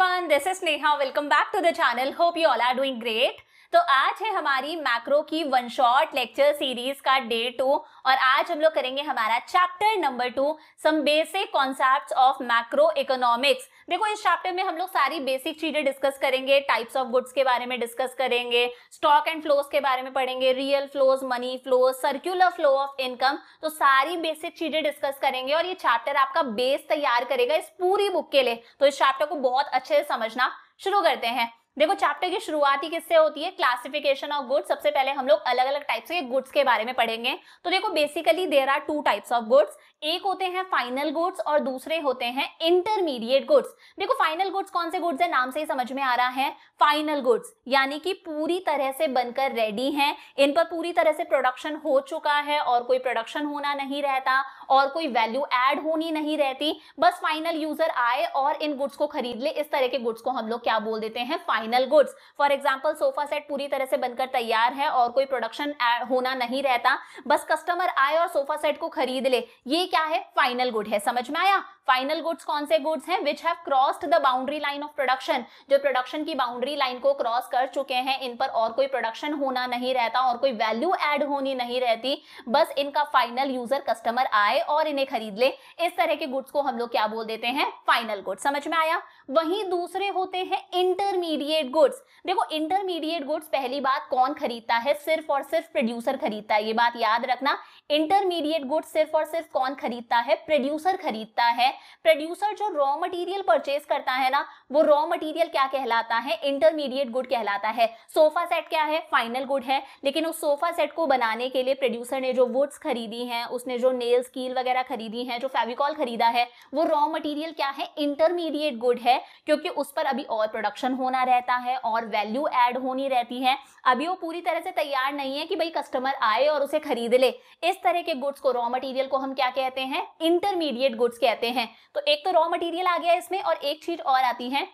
everyone, this is Neha. Welcome back to the channel. Hope you all are doing great. तो आज है हमारी macro की one shot lecture series का day two और आज हम लोग करेंगे हमारा chapter number two some basic concept of macro economics देखो इस चैप्टर में हम लोग सारी बेसिक चीजें डिस्कस करेंगे टाइप्स ऑफ गुड्स के बारे में डिस्कस करेंगे स्टॉक एंड फ्लोज के बारे में पढ़ेंगे real flows money flows circular flow of income तो सारी बेसिक चीजें डिस्कस करेंगे और ये चैप्टर आपका बेस तैयार करेगा इस पूरी बुक के लिए तो इस चैप्टर को बहुत अच्छे से समझना शुरू करते हैं देखो चैप्टर की शुरुआत ही किससे होती है क्लासिफिकेशन ऑफ गुड्स सबसे पहले हम लोग अलग अलग टाइप्स के गुड्स के बारे में पढ़ेंगे तो देखो basically there are two types of goods एक होते हैं फाइनल गुड्स और दूसरे होते हैं इंटरमीडिएट गुड्स देखो फाइनल गुड्स कौन से गुड्स है नाम से ही समझ में आ रहा है फाइनल गुड्स यानी कि पूरी तरह से बनकर रेडी हैं इन पर पूरी तरह से प्रोडक्शन हो चुका है और कोई प्रोडक्शन होना नहीं रहता और कोई वैल्यू एड होनी नहीं रहती बस फाइनल यूजर आए और इन गुड्स को खरीद ले इस तरह के गुड्स को हम लोग क्या बोल देते हैं final goods for example sofa set पूरी तरह से बनकर तैयार है और कोई प्रोडक्शन होना नहीं रहता बस कस्टमर आए और सोफा सेट को खरीद ले ये क्या है फाइनल गुड है समझ में आया फाइनल गुड्स कौन से गुड्स हैं which have crossed the boundary line of production जो प्रोडक्शन की बाउंड्री लाइन को क्रॉस कर चुके हैं इन पर और कोई प्रोडक्शन होना नहीं रहता और कोई वैल्यू एड होनी नहीं रहती बस इनका फाइनल यूजर कस्टमर आए और इन्हें खरीद ले इस तरह के गुड्स को हम लोग क्या बोल देते हैं फाइनल गुड्स समझ में आया वहीं दूसरे होते हैं इंटरमीडिएट गुड्स देखो इंटरमीडिएट गुड्स पहली बात कौन खरीदता है सिर्फ और सिर्फ प्रोड्यूसर खरीदता है ये बात याद रखना इंटरमीडिएट गुड्स सिर्फ और सिर्फ कौन खरीदता है प्रोड्यूसर खरीदता है प्रोड्यूसर जो रॉ मटेरियल परचेज करता है ना वो रॉ मटेरियल क्या कहलाता है इंटरमीडिएट गुड कहलाता है सोफा सेट क्या है फाइनल गुड है लेकिन उस सोफा सेट को बनाने के लिए प्रोड्यूसर ने जो वुड्स खरीदी हैं उसने जो नेल स्कील वगैरह खरीदी हैं जो फेविकॉल खरीदा है वो रॉ मटेरियल क्या है इंटरमीडिएट गुड है है क्योंकि उस पर अभी और प्रोडक्शन होना रहता है और वैल्यू एड होनी रहती है अभी वो पूरी तरह से तैयार नहीं है कि भाई कस्टमर आए और उसे खरीद ले इस तरह के गुड्स को रॉ मटेरियल को हम क्या कहते हैं इंटरमीडिएट गुड्स कहते हैं तो एक तो रॉ मटेरियल आ गया इसमें और एक चीज और आती है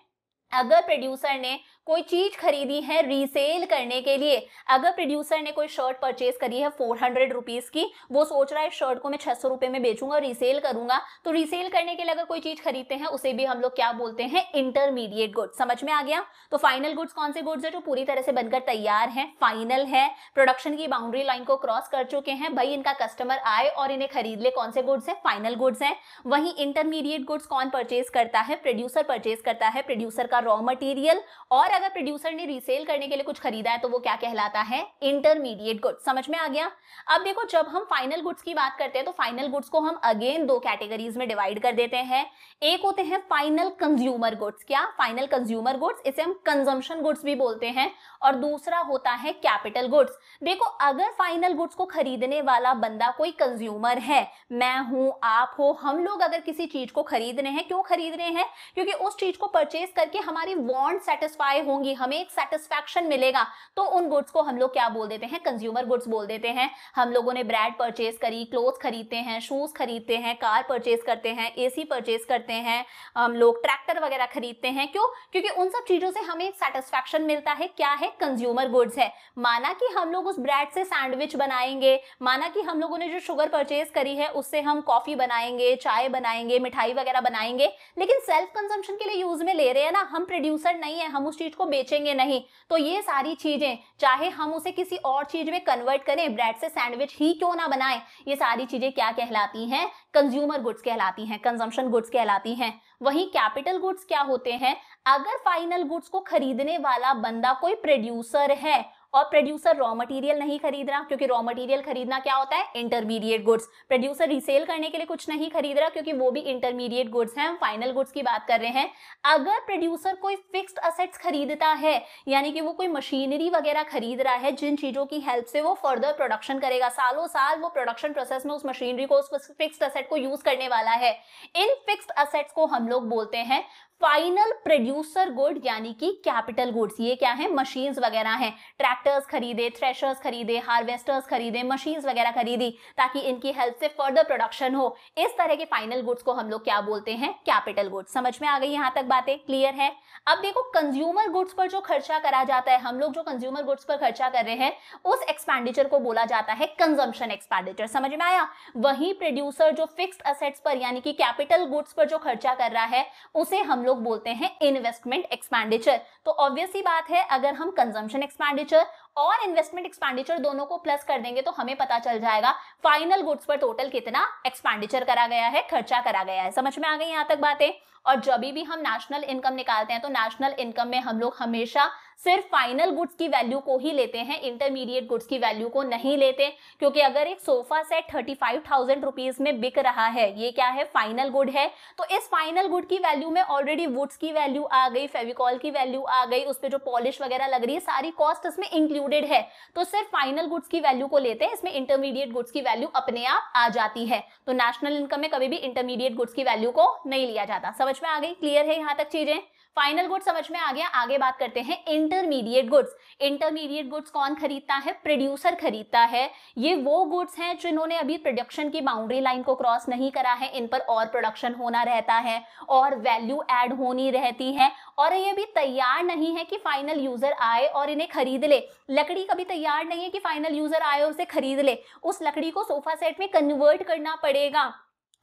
अगर प्रोड्यूसर ने कोई चीज खरीदी है रीसेल करने के लिए अगर प्रोड्यूसर ने कोई शर्ट परचेज करी है फोर हंड्रेड रुपीज की वो सोच रहा है शर्ट को मैं छह सौ रुपए में बेचूंगा रीसेल करूंगा तो रीसेल करने के लिए अगर कोई चीज खरीदते हैं उसे भी हम लोग क्या बोलते हैं इंटरमीडिएट गुड्स समझ में आ गया तो फाइनल गुड्स कौन से गुड्स है जो पूरी तरह से बनकर तैयार है फाइनल है प्रोडक्शन की बाउंड्री लाइन को क्रॉस कर चुके हैं भाई इनका कस्टमर आए और इन्हें खरीद ले कौन से गुड्स है फाइनल गुड्स है वहीं इंटरमीडिएट गुड्स कौन परचेज करता है प्रोड्यूसर परचेज करता है प्रोड्यूसर का रॉ मटेरियल और पर अगर प्रोड्यूसर ने रीसेल करने के लिए कुछ खरीदा है तो वो क्या कहलाता है इंटरमीडिएट गुड्स समझ में आ गया अब देखो जब हम फाइनल गुड्स की बात करते हैं तो फाइनल गुड्स को हम अगेन दो कैटेगरीज में डिवाइड कर देते हैं एक होते हैं फाइनल कंज्यूमर गुड्स क्या फाइनल कंज्यूमर गुड्स इसे हम कंजम्पशन गुड्स भी बोलते हैं और दूसरा होता है कैपिटल गुड्स देखो अगर फाइनल गुड्स को खरीदने वाला बंदा कोई कंज्यूमर है मैं हूं आप हो हम लोग अगर किसी चीज को खरीद रहे हैं क्यों खरीद रहे हैं क्योंकि उस चीज को परचेज करके हमारी वॉन्ट सेटिस्फाई होंगी हमें एक सेटिस्फेक्शन मिलेगा तो उन गुड्स को हम लोग क्या बोल देते हैं कंज्यूमर गुड्स बोल देते हैं हम लोगों ने ब्रेड परचेज करी क्लोथ खरीदते हैं शूज खरीदते हैं कार परचेज करते हैं एसी परचेज करते हैं करते हैं हम लोग ट्रैक्टर वगैरह खरीदते हैं क्यों क्योंकि उन सब चीजों से हमें एक सेटिस्फैक्शन मिलता है क्या है कंज्यूमर गुड्स है माना कि हम लोग उस ब्रेड से सैंडविच बनाएंगे माना कि हम लोगों ने जो शुगर परचेज करी है उससे हम कॉफी बनाएंगे चाय बनाएंगे मिठाई वगैरह बनाएंगे लेकिन सेल्फ कंजम्पशन के लिए यूज में ले रहे हैं ना हम प्रोड्यूसर नहीं है हम उस चीज को बेचेंगे नहीं तो ये सारी चीजें चाहे हम उसे किसी और चीज में कन्वर्ट करें ब्रेड से सैंडविच ही क्यों ना बनाए ये सारी चीजें क्या कहलाती हैं कंज्यूमर गुड्स कहलाती हैं कंजम्पशन गुड्स कहलाती कहलाती हैं वहीं कैपिटल गुड्स क्या होते हैं अगर फाइनल गुड्स को खरीदने वाला बंदा कोई प्रोड्यूसर है और प्रोड्यूसर रॉ मटेरियल नहीं खरीद रहा क्योंकि रॉ मटेरियल खरीदना क्या होता है इंटरमीडिएट गुड्स प्रोड्यूसर रिसेल करने के लिए कुछ नहीं खरीद रहा क्योंकि वो भी इंटरमीडिएट गुड्स हैं हम फाइनल गुड्स की बात कर रहे हैं अगर प्रोड्यूसर कोई फिक्स्ड असेट्स खरीदता है यानी कि वो कोई मशीनरी वगैरह खरीद रहा है जिन चीज़ों की हेल्प से वो फर्दर प्रोडक्शन करेगा सालों साल वो प्रोडक्शन प्रोसेस में उस मशीनरी को उस फिक्स्ड असेट को यूज करने वाला है इन फिक्सड असेट्स को हम लोग बोलते हैं फाइनल प्रोड्यूसर गुड यानी कि कैपिटल गुड्स ये क्या है मशीन्स वगैरह हैं ट्रैक्टर्स खरीदे थ्रेशर्स खरीदे हार्वेस्टर्स खरीदे मशीन्स वगैरह खरीदी ताकि इनकी हेल्प से फर्दर प्रोडक्शन हो इस तरह के फाइनल गुड्स को हम लोग क्या बोलते हैं कैपिटल गुड्स समझ में आ गई यहाँ तक बातें क्लियर है अब देखो कंज्यूमर गुड्स पर जो खर्चा करा जाता है हम लोग जो कंज्यूमर गुड्स पर खर्चा कर रहे हैं उस एक्सपेंडिचर को बोला जाता है कंजम्पन एक्सपेंडिचर समझ में आया वही प्रोड्यूसर जो फिक्स असेट्स पर यानी कि कैपिटल गुड्स पर जो खर्चा कर रहा है उसे हम लोग लोग बोलते हैं इन्वेस्टमेंट एक्सपेंडिचर तो ऑब्वियसली बात है अगर हम कंजम्पशन एक्सपेंडिचर और इन्वेस्टमेंट एक्सपेंडिचर दोनों को प्लस कर देंगे तो हमें पता चल जाएगा फाइनल गुड्स पर टोटल कितना एक्सपेंडिचर करा गया है खर्चा करा गया है समझ में आ गई यहाँ तक बातें और जब भी हम नेशनल इनकम निकालते हैं तो नेशनल इनकम में हम लोग हमेशा सिर्फ फाइनल गुड्स की वैल्यू को ही लेते हैं इंटरमीडिएट गुड्स की वैल्यू को नहीं लेते क्योंकि अगर एक sofa set thirty five thousand rupees में बिक रहा है ये क्या है फाइनल गुड है तो इस फाइनल गुड की वैल्यू में ऑलरेडी वुड्स की वैल्यू आ गई फेविकॉल की वैल्यू आ गई उस पर जो पॉलिश वगैरह लग रही है सारी कॉस्ट इसमें इंक्लूडेड है तो सिर्फ फाइनल गुड्स की वैल्यू को लेते हैं इसमें इंटरमीडिएट गुड्स की वैल्यू अपने आप आ जाती है तो नेशनल इनकम में कभी भी इंटरमीडिएट गुड्स की वैल्यू को नहीं लिया जाता समझ में आ गई क्लियर है यहाँ तक चीजें फाइनल गुड समझ में आ गया आगे बात करते हैं इंटरमीडिएट गुड्स इंटरमीडिएट गुड्स कौन खरीदता है प्रोड्यूसर खरीदता है ये वो गुड्स हैं जिन्होंने अभी प्रोडक्शन की बाउंड्री लाइन को क्रॉस नहीं करा है इन पर और प्रोडक्शन होना रहता है और वैल्यू एड होनी रहती है और ये भी तैयार नहीं है कि फाइनल यूजर आए और इन्हें खरीद ले लकड़ी कभी तैयार नहीं है कि फाइनल यूजर आए और उसे खरीद ले उस लकड़ी को सोफा सेट में कन्वर्ट करना पड़ेगा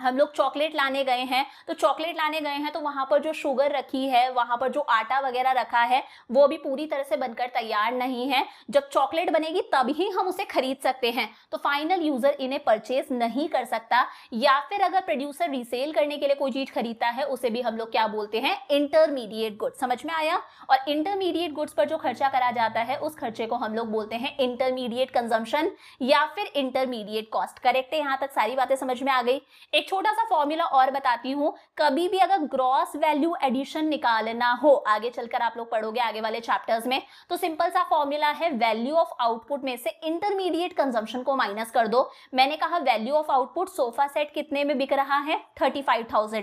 हम लोग चॉकलेट लाने गए हैं तो चॉकलेट लाने गए हैं तो वहाँ पर जो शुगर रखी है वहाँ पर जो आटा वगैरह रखा है वो अभी पूरी तरह से बनकर तैयार नहीं है जब चॉकलेट बनेगी तभी हम उसे खरीद सकते हैं तो फाइनल यूजर इन्हें परचेज नहीं कर सकता या फिर अगर प्रोड्यूसर रिसेल करने के लिए कोई चीज खरीदता है उसे भी हम लोग क्या बोलते हैं इंटरमीडिएट गुड्स समझ में आया और इंटरमीडिएट गुड्स पर जो खर्चा करा जाता है उस खर्चे को हम लोग बोलते हैं इंटरमीडिएट कंजम्पन या फिर इंटरमीडिएट कॉस्ट करेक्ट है यहाँ तक सारी बातें समझ में आ गई एक छोटा सा फॉर्मूला और बताती हूँ कभी भी अगर ग्रॉस वैल्यू एडिशन निकालना हो आगे चलकर आप लोग पढ़ोगे आगे वाले चैप्टर्स में तो सिंपल सा फॉर्मूला है वैल्यू ऑफ आउटपुट में से इंटरमीडिएट कंजम्पशन को माइनस कर दो मैंने कहा value of output sofa set कितने में बिक रहा है थर्टी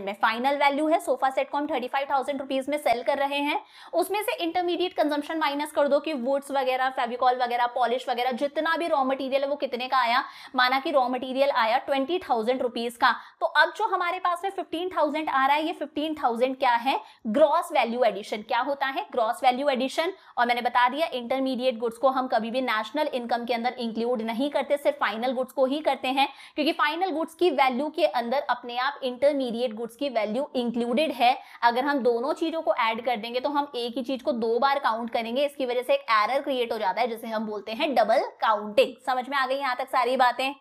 में फाइनल वैल्यू है सोफा सेट को हम थर्टी फाइव में सेल कर रहे हैं उसमें से इंटरमीडिएट कंजम्पशन माइनस कर दो कि वुड्स वगैरह फेविकॉल वगैरह पॉलिश वगैरह जितना भी रॉ मटीरियल है वो कितने का आया माना कि रॉ मटीरियल आया ट्वेंटी थाउजेंड रुपीज का तो अब जो हमारे पास में 15,000 आ रहा है ये 15,000 क्या है ग्रॉस वैल्यू एडिशन क्या होता है ग्रॉस वैल्यू एडिशन और मैंने बता दिया इंटरमीडिएट गुड्स को हम कभी भी नेशनल इनकम के अंदर इंक्लूड नहीं करते सिर्फ फाइनल गुड्स को ही करते हैं क्योंकि फाइनल गुड्स की वैल्यू के अंदर अपने आप इंटरमीडिएट गुड्स की वैल्यू इंक्लूडेड है अगर हम दोनों चीजों को ऐड कर देंगे तो हम एक ही चीज को दो बार काउंट करेंगे इसकी वजह से एक एरर क्रिएट हो जाता है जिसे हम बोलते हैं डबल काउंटिंग समझ में आ गई यहाँ तक सारी बातें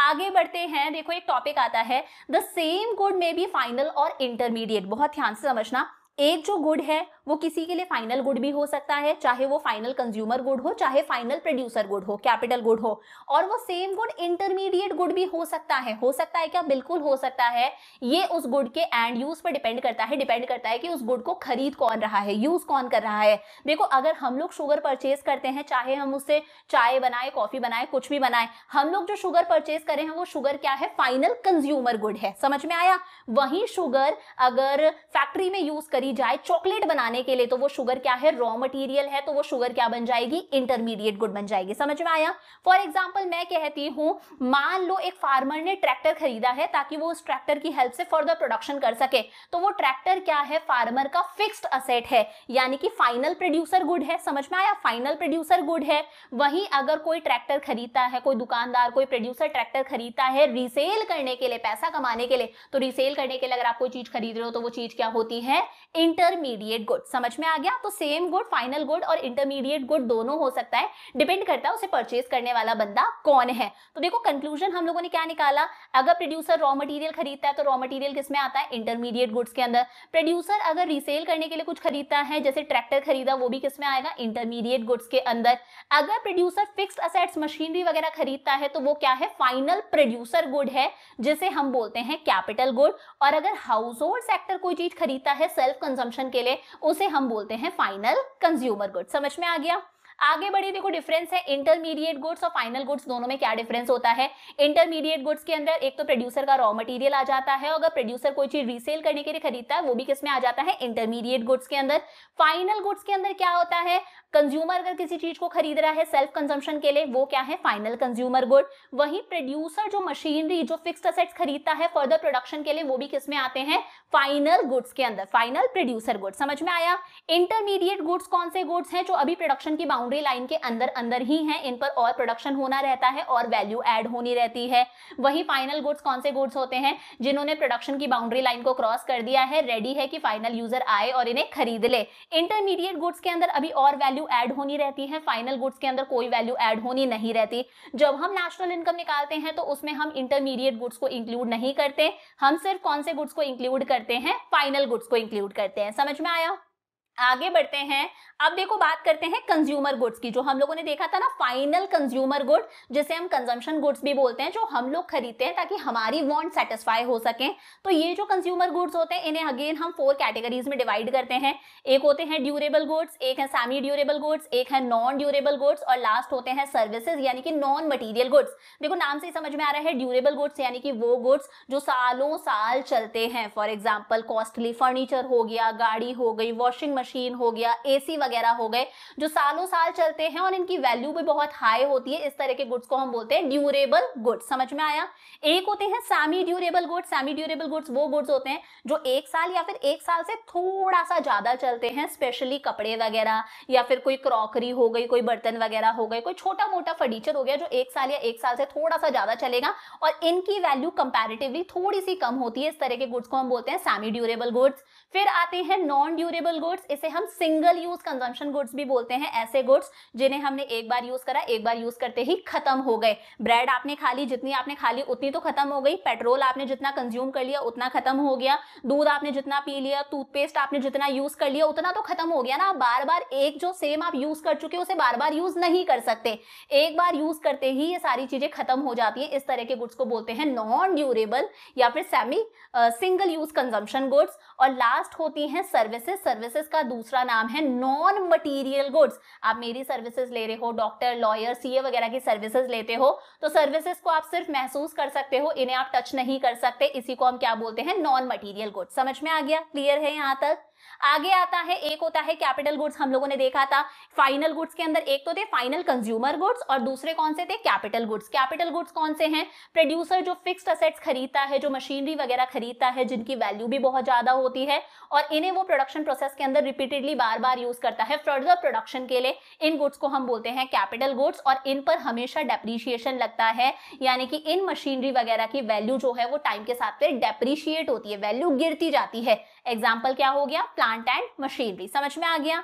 आगे बढ़ते हैं देखो एक टॉपिक आता है द सेम गुड में बी फाइनल और इंटरमीडिएट बहुत ध्यान से समझना एक जो गुड है वो किसी के लिए फाइनल गुड भी हो सकता है चाहे वो फाइनल कंज्यूमर गुड हो चाहे फाइनल प्रोड्यूसर गुड हो कैपिटल गुड हो और वो सेम गुड इंटरमीडिएट गुड भी हो सकता है हो सकता है क्या बिल्कुल हो सकता है ये उस गुड के एंड यूज पर डिपेंड करता है डिपेंड करता है कि उस गुड को खरीद कौन रहा है यूज कौन कर रहा है देखो अगर हम लोग शुगर परचेज करते हैं चाहे हम उससे चाय बनाए कॉफी बनाए कुछ भी बनाए हम लोग जो शुगर परचेज करें हैं वो शुगर क्या है फाइनल कंज्यूमर गुड है समझ में आया वही शुगर अगर फैक्ट्री में यूज करी जाए चॉकलेट बनाने बनाने के लिए तो वो शुगर क्या है रॉ मटेरियल है तो वो शुगर क्या बन जाएगी इंटरमीडिएट गुड बन जाएगी समझ में आया फॉर एग्जाम्पल मैं कहती हूँ मान लो एक फार्मर ने ट्रैक्टर खरीदा है ताकि वो उस ट्रैक्टर की हेल्प से फर्दर प्रोडक्शन कर सके तो वो ट्रैक्टर क्या है फार्मर का फिक्स्ड असेट है यानी कि फाइनल प्रोड्यूसर गुड है समझ में आया फाइनल प्रोड्यूसर गुड है वहीं अगर कोई ट्रैक्टर खरीदता है कोई दुकानदार कोई प्रोड्यूसर ट्रैक्टर खरीदता है रीसेल करने के लिए पैसा कमाने के लिए तो रीसेल करने के लिए अगर आप कोई चीज खरीद रहे हो तो वो चीज क्या होती है इंटरमीडिएट गुड समझ में आ गया तो सेम गुड फाइनल गुड और इंटरमीडिएट गुड दोनों हो सकता है डिपेंड करता है उसे परचेज करने वाला बंदा कौन है तो देखो कंक्लूजन हम लोगों ने क्या निकाला अगर प्रोड्यूसर रॉ मटेरियल खरीदता है तो रॉ मटेरियल किसमें आता है इंटरमीडिएट गुड्स के अंदर प्रोड्यूसर अगर रिसेल करने के लिए कुछ खरीदता है जैसे ट्रैक्टर खरीदा वो भी किसमें आएगा इंटरमीडिएट गुड्स के अंदर अगर प्रोड्यूसर फिक्स असेट्स मशीनरी वगैरह खरीदता है तो वो क्या है फाइनल प्रोड्यूसर गुड है जिसे हम बोलते हैं कैपिटल गुड और अगर हाउस होल्ड सेक्टर कोई चीज खरीदता है सेल्फ कंजम्पशन के लिए उसे हम बोलते हैं फाइनल कंज्यूमर गुड समझ में आ गया आगे बढ़े देखो डिफरेंस है इंटरमीडिएट गुड्स और फाइनल गुड्स दोनों में क्या डिफरेंस होता है इंटरमीडिएट गुड्स के अंदर एक तो प्रोड्यूसर का रॉ मटेरियल आ जाता है अगर प्रोड्यूसर कोई चीज रीसेल करने के लिए खरीदता है वो भी किसमें आ जाता है इंटरमीडिएट गुड्स के अंदर फाइनल गुड्स के अंदर क्या होता है कंज्यूमर अगर किसी चीज को खरीद रहा है सेल्फ कंजम्पन के लिए वो क्या है फाइनल कंज्यूमर गुड वही प्रोड्यूसर जो मशीनरी जो फिक्स असेट्स खरीदता है फर्दर प्रोडक्शन के लिए वो भी किसमें आते हैं फाइनल गुड्स के अंदर फाइनल प्रोड्यूसर गुड्स समझ में आया इंटरमीडिएट गुड्स कौन से गुड्स हैं जो अभी प्रोडक्शन की बाउंड बाउंड्री लाइन के अंदर अंदर ही हैं इन पर और प्रोडक्शन होना रहता है और वैल्यू एड होनी रहती है वही फाइनल गुड्स कौन से गुड्स होते हैं जिन्होंने प्रोडक्शन की बाउंड्री लाइन को क्रॉस कर दिया है रेडी है कि फाइनल यूजर आए और इन्हें खरीद ले इंटरमीडिएट गुड्स के अंदर अभी और वैल्यू एड होनी रहती है फाइनल गुड्स के अंदर कोई वैल्यू एड होनी नहीं रहती जब हम नेशनल इनकम निकालते हैं तो उसमें हम इंटरमीडिएट गुड्स को इंक्लूड नहीं करते हम सिर्फ कौन से गुड्स को इंक्लूड करते हैं फाइनल गुड्स को इंक्लूड करते हैं समझ में आया आगे बढ़ते हैं अब देखो बात करते हैं कंज्यूमर गुड्स की जो हम लोगों ने देखा था ना फाइनल कंज्यूमर गुड जिसे हम कंजम्पशन गुड्स भी बोलते हैं जो हम लोग खरीदते हैं ताकि हमारी वॉन्ट सेटिस्फाई हो सके तो ये जो कंज्यूमर गुड्स होते हैं इन्हें अगेन हम फोर कैटेगरीज में डिवाइड करते हैं एक होते हैं ड्यूरेबल गुड्स एक है सेमी ड्यूरेबल गुड्स एक है नॉन ड्यूरेबल गुड्स और लास्ट होते हैं सर्विसेज यानी कि नॉन मटीरियल गुड्स देखो नाम से ही समझ में आ रहा है ड्यूरेबल गुड्स यानी कि वो गुड्स जो सालों साल चलते हैं फॉर एग्जाम्पल कॉस्टली फर्नीचर हो गया गाड़ी हो गई वॉशिंग मशीन हो गया एसी वगैरह हो गए जो सालों साल चलते हैं और इनकी वैल्यू भी बहुत हाई होती है इस तरह के गुड्स को हम बोलते हैं ड्यूरेबल गुड्स समझ में आया एक होते हैं semi durable goods semi durable goods वो गुड्स होते हैं जो एक साल या फिर एक साल से थोड़ा सा ज्यादा चलते हैं स्पेशली कपड़े वगैरह या फिर कोई क्रॉकरी हो गई कोई बर्तन वगैरह हो गए कोई छोटा मोटा फर्नीचर हो गया जो एक साल या एक साल से थोड़ा सा ज्यादा चलेगा और इनकी वैल्यू कंपेरेटिवली थोड़ी सी कम होती है इस तरह के गुड्स को हम बोलते हैं सेमी ड्यूरेबल गुड्स फिर आते हैं नॉन ड्यूरेबल गुड्स इसे हम सिंगल यूज कंजम्पशन गुड्स भी बोलते हैं ऐसे गुड्स जिन्हें हमने एक बार यूज करा एक बार यूज करते ही खत्म हो गए ब्रेड आपने खा ली जितनी आपने खा ली उतनी तो खत्म हो गई पेट्रोल आपने जितना कंज्यूम कर लिया उतना खत्म हो गया दूध आपने जितना पी लिया टूथपेस्ट आपने जितना यूज कर लिया उतना तो खत्म हो गया ना बार बार एक जो सेम आप यूज कर चुके उसे बार बार यूज नहीं कर सकते एक बार यूज करते ही ये सारी चीजें खत्म हो जाती है इस तरह के गुड्स को बोलते हैं नॉन ड्यूरेबल या फिर semi single use consumption goods और लास्ट होती हैं सर्विसेज सर्विसेज का दूसरा नाम है नॉन मटीरियल गुड्स आप मेरी सर्विसेज ले रहे हो डॉक्टर लॉयर सीए वगैरह की सर्विसेज लेते हो तो सर्विसेज को आप सिर्फ महसूस कर सकते हो इन्हें आप टच नहीं कर सकते इसी को हम क्या बोलते हैं नॉन मटीरियल गुड्स समझ में आ गया क्लियर है यहाँ तक आगे आता है एक होता है कैपिटल गुड्स हम लोगों ने देखा था फाइनल गुड्स के अंदर एक तो थे फाइनल कंज्यूमर गुड्स और दूसरे कौन से थे कैपिटल गुड्स कैपिटल गुड्स कौन से हैं प्रोड्यूसर जो फिक्स्ड असेट्स खरीदता है जो मशीनरी वगैरह खरीदता है जिनकी वैल्यू भी बहुत ज्यादा होती है और इन्हें वो प्रोडक्शन प्रोसेस के अंदर रिपीटेडली बार बार यूज करता है फर्दर प्रोडक्शन के लिए इन गुड्स को हम बोलते हैं कैपिटल गुड्स और इन पर हमेशा डेप्रीशिएशन लगता है यानी कि इन मशीनरी वगैरह की वैल्यू जो है वो टाइम के साथ फिर डेप्रीशिएट होती है वैल्यू गिरती जाती है एग्जाम्पल क्या हो गया प्लांट एंड मशीनरी समझ में आ गया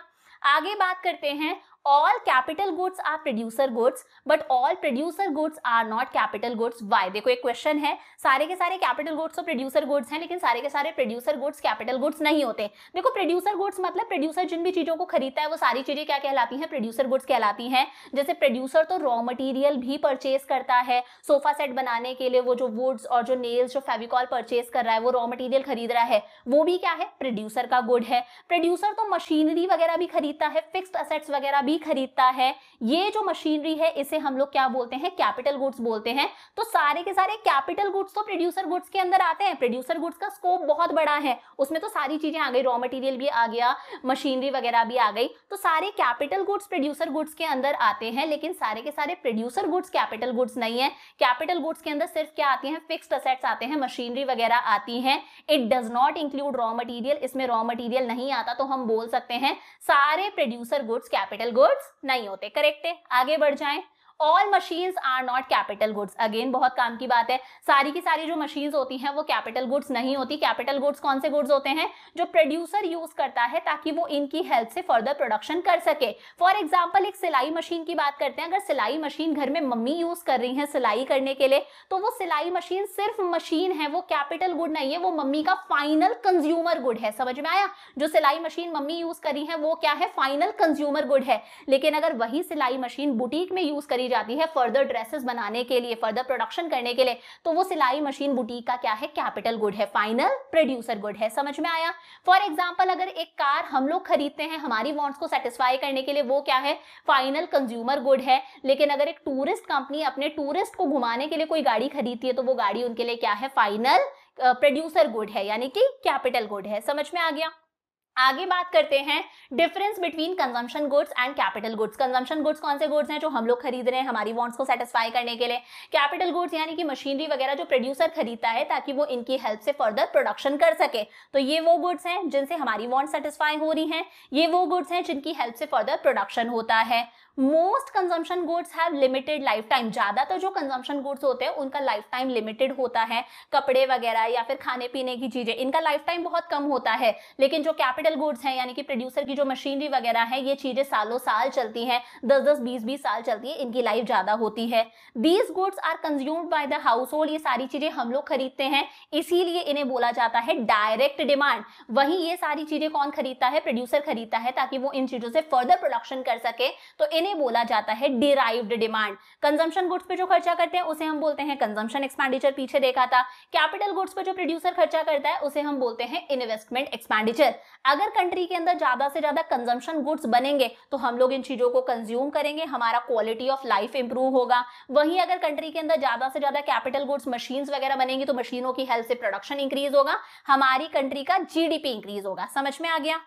आगे बात करते हैं all capital goods are producer goods but all producer goods are not capital goods why देखो एक क्वेश्चन है सारे के सारे कैपिटल गुड्स तो प्रोड्यूसर गुड्स हैं लेकिन सारे के सारे प्रोड्यूसर गुड्स कैपिटल गुड्स नहीं होते देखो प्रोड्यूसर गुड्स मतलब प्रोड्यूसर जिन भी चीजों को खरीदता है वो सारी चीजें क्या कहलाती है प्रोड्यूसर गुड्स कहलाती है जैसे प्रोड्यूसर तो रॉ मटीरियल भी परचेज करता है सोफा सेट बनाने के लिए वो जो वुड्स और जो नेल्स जो फेविकॉल परचेस कर रहा है वो रॉ मटीरियल खरीद रहा है वो भी क्या है प्रोड्यूसर का गुड है प्रोड्यूसर तो मशीनरी वगैरह भी खरीदता है फिक्स असेट्स वगैरह भी खरीदता है ये जो मशीनरी है इसे हम लोग क्या बोलते हैं कैपिटल गुड्स बोलते हैं तो सारे के सारे कैपिटल गुड्स तो प्रोड्यूसर गुड्स के अंदर आते हैं प्रोड्यूसर गुड्स का स्कोप बहुत बड़ा है उसमें तो सारी चीजें आ गई रॉ मटेरियल भी आ गया मशीनरी वगैरह भी आ गई तो सारे कैपिटल गुड्स प्रोड्यूसर गुड्स के अंदर आते हैं लेकिन सारे के सारे प्रोड्यूसर गुड्स कैपिटल गुड्स नहीं है कैपिटल गुड्स के अंदर सिर्फ क्या आती हैं फिक्स असेट्स आते हैं मशीनरी वगैरह आती है it does not include raw material इसमें रॉ मटीरियल नहीं आता तो हम बोल सकते हैं सारे प्रोड्यूसर गुड्स कैपिटल वर्ड्स नहीं होते करेक्ट है आगे बढ़ जाए all machines are not capital goods again बहुत काम की बात है सारी की सारी जो मशीन्स होती हैं वो कैपिटल गुड्स नहीं होती कैपिटल गुड्स कौन से गुड्स होते हैं जो प्रोड्यूसर यूज करता है ताकि वो इनकी हेल्प से फर्दर प्रोडक्शन कर सके फॉर एग्जाम्पल एक सिलाई मशीन की बात करते हैं अगर सिलाई मशीन घर में मम्मी यूज कर रही है सिलाई करने के लिए तो वो सिलाई मशीन सिर्फ मशीन है वो कैपिटल गुड नहीं है वो मम्मी का फाइनल कंज्यूमर गुड है समझ में आया जो सिलाई मशीन मम्मी यूज करी है वो क्या है फाइनल कंज्यूमर गुड है लेकिन अगर वही सिलाई मशीन बुटीक में यूज करी जाती है फर्दर ड्रेसेस बनाने के लिए फर्दर प्रोडक्शन करने के लिए तो वो सिलाई मशीन बुटीक का क्या है कैपिटल गुड है फाइनल प्रोड्यूसर गुड है समझ में आया फॉर एग्जाम्पल अगर एक कार हम लोग खरीदते हैं हमारी वॉन्ट्स को सेटिस्फाई करने के लिए वो क्या है फाइनल कंज्यूमर गुड है लेकिन अगर एक टूरिस्ट कंपनी अपने टूरिस्ट को घुमाने के लिए कोई गाड़ी खरीदती है तो वो गाड़ी उनके लिए क्या है फाइनल प्रोड्यूसर गुड है यानी कि कैपिटल गुड है समझ में आ गया आगे बात करते हैं difference between consumption goods and capital goods consumption goods कौन से गुड्स हैं जो हम लोग खरीद रहे हैं हमारी वांट्स को सेटिस्फाई करने के लिए कैपिटल गुड्स यानी कि मशीनरी वगैरह जो प्रोड्यूसर खरीदता है ताकि वो इनकी हेल्प से फर्दर प्रोडक्शन कर सके तो ये वो गुड्स हैं जिनसे हमारी वांट्स सेटिस्फाई हो रही हैं ये वो गुड्स हैं जिनकी हेल्प से फर्दर प्रोडक्शन होता है most consumption goods have limited life time ज्यादातर जो कंजम्पन गुड्स होते हैं उनका लाइफ टाइम लिमिटेड होता है कपड़े वगैरह या फिर खाने पीने की चीजें इनका लाइफ टाइम बहुत कम होता है लेकिन जो कैपिटल गुड्स हैं यानी कि प्रोड्यूसर की जो मशीनरी वगैरह है ये चीजें सालों साल चलती हैं दस दस बीस बीस साल चलती है इनकी लाइफ ज्यादा होती है these goods are consumed by the household ये सारी चीजें हम लोग खरीदते हैं इसीलिए इन्हें बोला जाता है डायरेक्ट डिमांड वहीं ये सारी चीजें कौन खरीदता है प्रोड्यूसर खरीदता है ताकि वो इन चीजों से फर्दर प्रोडक्शन कर सके तो इन्हें बोला जाता है डिराइव्ड डिमांड कंजम्पशन गुड्स पे जो खर्चा करते हैं उसे हम बोलते हैं कंजम्पशन एक्सपेंडिचर पीछे देखा था कैपिटल गुड्स पे जो प्रोड्यूसर खर्चा करता है उसे हम बोलते हैं इन्वेस्टमेंट एक्सपेंडिचर अगर कंट्री के अंदर ज्यादा से ज्यादा कंजम्पशन गुड्स बनेंगे तो हम लोग इन चीजों को कंज्यूम करेंगे हमारा क्वालिटी ऑफ लाइफ इंप्रूव होगा वहीं अगर कंट्री के अंदर ज्यादा से ज्यादा कैपिटल गुड्स मशीन वगैरह बनेंगी तो मशीनों की हेल्थ से प्रोडक्शन इंक्रीज होगा हमारी कंट्री का जीडीपी इंक्रीज होगा समझ में आ गया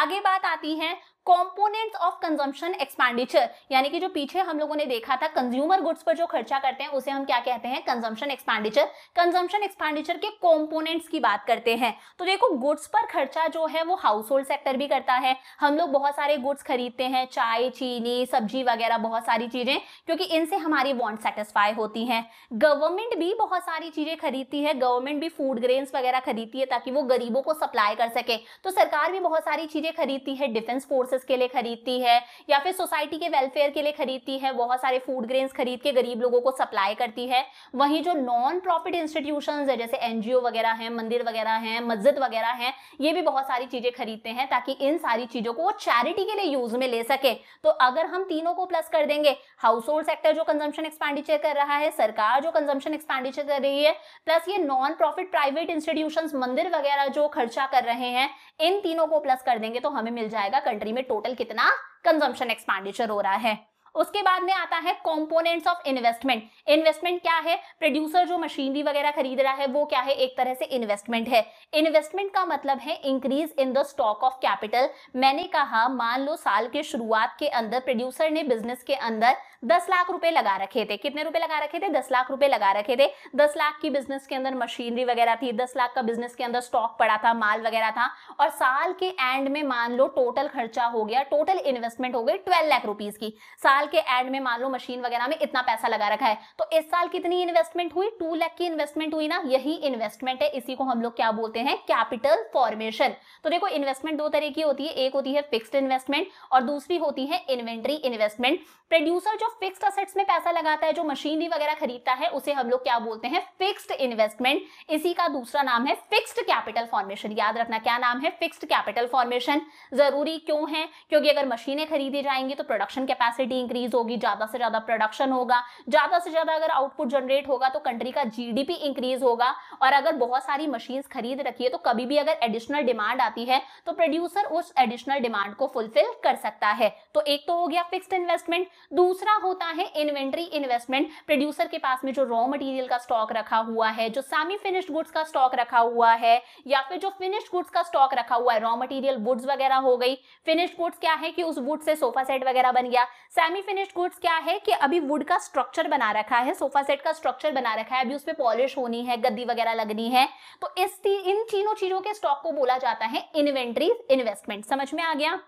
आगे बात आती है कॉम्पोनेंट ऑफ कंजम्पन एक्सपेंडिचर यानी कि जो पीछे हम लोगों ने देखा था कंज्यूमर गुड्स पर जो खर्चा करते हैं उसे हम क्या कहते हैं कंजम्पन एक्सपेंडिचर कंजम्पन एक्सपेंडिचर के कॉम्पोनेंट्स की बात करते हैं तो देखो गुड्स पर खर्चा जो है वो हाउस होल्ड सेक्टर भी करता है हम लोग बहुत सारे गुड्स खरीदते हैं चाय चीनी सब्जी वगैरह बहुत सारी चीजें क्योंकि इनसे हमारी वॉन्ट सेटिस्फाई होती है गवर्नमेंट भी बहुत सारी चीजें खरीदती है गवर्नमेंट भी फूड ग्रेन्स वगैरह खरीदती है ताकि वो गरीबों को सप्लाई कर सके तो सरकार भी बहुत सारी चीजें खरीदती है डिफेंस फोर्सेस पर्पसेस के लिए खरीदती है या फिर सोसाइटी के वेलफेयर के लिए खरीदती है बहुत सारे फूड ग्रेन्स खरीद के गरीब लोगों को सप्लाई करती है वहीं जो नॉन प्रॉफिट इंस्टीट्यूशन है जैसे एनजीओ वगैरह हैं मंदिर वगैरह हैं मस्जिद वगैरह हैं ये भी बहुत सारी चीजें खरीदते हैं ताकि इन सारी चीजों को वो चैरिटी के लिए यूज में ले सके तो अगर हम तीनों को प्लस कर देंगे हाउस होल्ड सेक्टर जो कंजम्पशन एक्सपेंडिचर कर रहा है सरकार जो कंजम्पशन एक्सपेंडिचर कर रही है प्लस ये नॉन प्रॉफिट प्राइवेट इंस्टीट्यूशन मंदिर वगैरह जो खर्चा कर रहे हैं इन तीनों को प्लस कर देंगे तो हमें मिल जाएगा कंट्री में टोटल कितना कंजम्पशन एक्सपेंडिचर हो रहा है उसके बाद में आता है कंपोनेंट्स ऑफ इन्वेस्टमेंट इन्वेस्टमेंट क्या है प्रोड्यूसर जो मशीनरी वगैरह खरीद रहा है वो क्या है एक तरह से इन्वेस्टमेंट है इन्वेस्टमेंट का मतलब है increase in the stock of capital मैंने कहा मान लो साल के शुरुआत के अंदर प्रोड्यूसर ने बिजनेस के अंदर दस लाख रुपए लगा रखे थे कितने रुपए लगा रखे थे दस लाख रुपए लगा रखे थे दस लाख की बिजनेस के अंदर मशीनरी वगैरह थी दस लाख का बिजनेस के अंदर स्टॉक पड़ा था माल वगैरह था और साल के एंड में मान लो टोटल खर्चा हो गया टोटल इन्वेस्टमेंट हो गई ट्वेल्व लाख रुपीज की साल के एंड में मान लो मशीन वगैरह में इतना पैसा लगा रखा है तो इस साल कितनी इन्वेस्टमेंट हुई टू लाख की इन्वेस्टमेंट हुई ना यही इन्वेस्टमेंट है इसी को हम लोग क्या बोलते हैं कैपिटल फॉर्मेशन तो देखो इन्वेस्टमेंट दो तरह की होती है एक होती है फिक्स्ड इन्वेस्टमेंट और दूसरी होती है इन्वेंट्री इन्वेस्टमेंट प्रोड्यूसर जो जो फिक्स्ड असेट्स में पैसा लगाता है जो मशीनरी वगैरह खरीदता है उसे हम लोग क्या बोलते हैं फिक्स्ड इन्वेस्टमेंट इसी का दूसरा नाम है फिक्स्ड कैपिटल फॉर्मेशन याद रखना क्या नाम है फिक्स्ड कैपिटल फॉर्मेशन जरूरी क्यों है क्योंकि अगर मशीनें खरीदी जाएंगी तो प्रोडक्शन कैपेसिटी इंक्रीज होगी ज्यादा से ज्यादा प्रोडक्शन होगा ज्यादा से ज्यादा अगर आउटपुट जनरेट होगा तो कंट्री का जी इंक्रीज होगा और अगर बहुत सारी मशीन खरीद रखी है तो कभी भी अगर एडिशनल डिमांड आती है तो प्रोड्यूसर उस एडिशनल डिमांड को फुलफिल कर सकता है तो एक तो हो गया फिक्स इन्वेस्टमेंट दूसरा क्या होता है इन्वेंट्री इन्वेस्टमेंट प्रोड्यूसर के पास में जो रॉ मटेरियल का स्टॉक रखा हुआ है जो सेमी फिनिश्ड गुड्स का स्टॉक रखा हुआ है या फिर जो फिनिश्ड गुड्स का स्टॉक रखा हुआ है रॉ मटेरियल वुड्स वगैरह हो गई फिनिश्ड गुड्स क्या है कि उस वुड से सोफा सेट वगैरह बन गया सेमी फिनिश्ड गुड्स क्या है कि अभी वुड का स्ट्रक्चर बना रखा है सोफा सेट का स्ट्रक्चर बना रखा है अभी उस पर पॉलिश होनी है गद्दी वगैरह लगनी है तो इस इन तीनों चीजों के स्टॉक को बोला जाता है इन्वेंट्री इन्वेस्टमेंट समझ में आ गया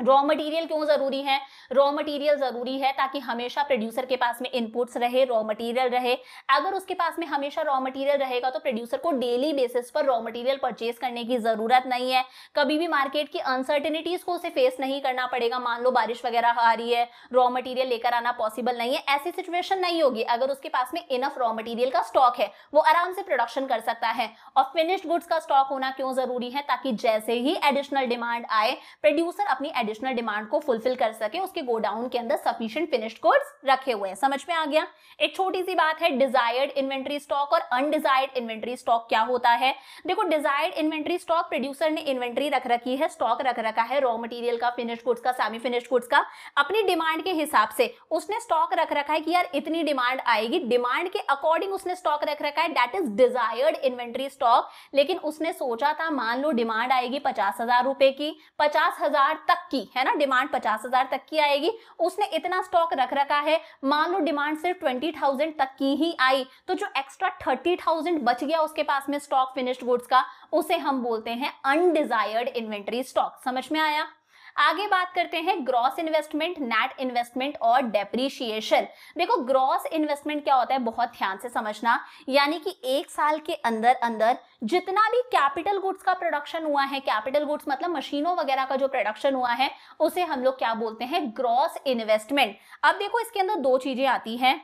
रॉ मटेरियल क्यों ज़रूरी है रॉ मटेरियल ज़रूरी है ताकि हमेशा प्रोड्यूसर के पास में इनपुट्स रहे रॉ मटेरियल रहे अगर उसके पास में हमेशा रॉ मटेरियल रहेगा तो प्रोड्यूसर को डेली बेसिस पर रॉ मटेरियल परचेज करने की ज़रूरत नहीं है कभी भी मार्केट की अनसर्टेनिटीज़ को उसे फेस नहीं करना पड़ेगा मान लो बारिश वगैरह आ रही है रॉ मटेरियल लेकर आना पॉसिबल नहीं है ऐसी सिचुएशन नहीं होगी अगर उसके पास में इनफ रॉ मटेरियल का स्टॉक है वो आराम से प्रोडक्शन कर सकता है और फिनिश्ड गुड्स का स्टॉक होना क्यों ज़रूरी है ताकि जैसे ही एडिशनल डिमांड आए प्रोड्यूसर अपनी एडिशनल डिमांड को फुलफिल कर सके उसके गोडाउन के अंदर सफिशियंट फिनिश्ड गुड्स रखे हुए हैं समझ में आ गया एक छोटी सी बात है डिजायर्ड इन्वेंट्री स्टॉक और अनडिजायर्ड इन्वेंट्री स्टॉक क्या होता है देखो डिजायर्ड इन्वेंट्री स्टॉक प्रोड्यूसर ने इन्वेंट्री रख रखी है स्टॉक रख रखा है रॉ मटेरियल का फिनिश गुड्स का सेमी फिनिश गुड्स का अपनी डिमांड के हिसाब से उसने स्टॉक रख रखा है कि यार इतनी डिमांड आएगी डिमांड के अकॉर्डिंग उसने स्टॉक रख रखा है that is desired inventory stock लेकिन उसने सोचा था मान लो डिमांड आएगी पचास हजार रुपए की पचास हजार तक की है ना डिमांड पचास हजार तक की आएगी उसने इतना स्टॉक रख रखा है मान लो डिमांड सिर्फ ट्वेंटी थाउजेंड तक की ही आई तो जो एक्स्ट्रा थर्टी थाउजेंड बच गया उसके पास में स्टॉक फिनिश्ड गुड्स का उसे हम बोलते हैं अनडिजायर्ड इन्वेंट्री स्टॉक समझ में आया आगे बात करते हैं ग्रॉस इन्वेस्टमेंट नेट इन्वेस्टमेंट और डेप्रीशिएशन देखो ग्रॉस इन्वेस्टमेंट क्या होता है बहुत ध्यान से समझना यानी कि एक साल के अंदर अंदर जितना भी कैपिटल गुड्स का प्रोडक्शन हुआ है कैपिटल गुड्स मतलब मशीनों वगैरह का जो प्रोडक्शन हुआ है उसे हम लोग क्या बोलते हैं ग्रॉस इन्वेस्टमेंट अब देखो इसके अंदर दो चीजें आती हैं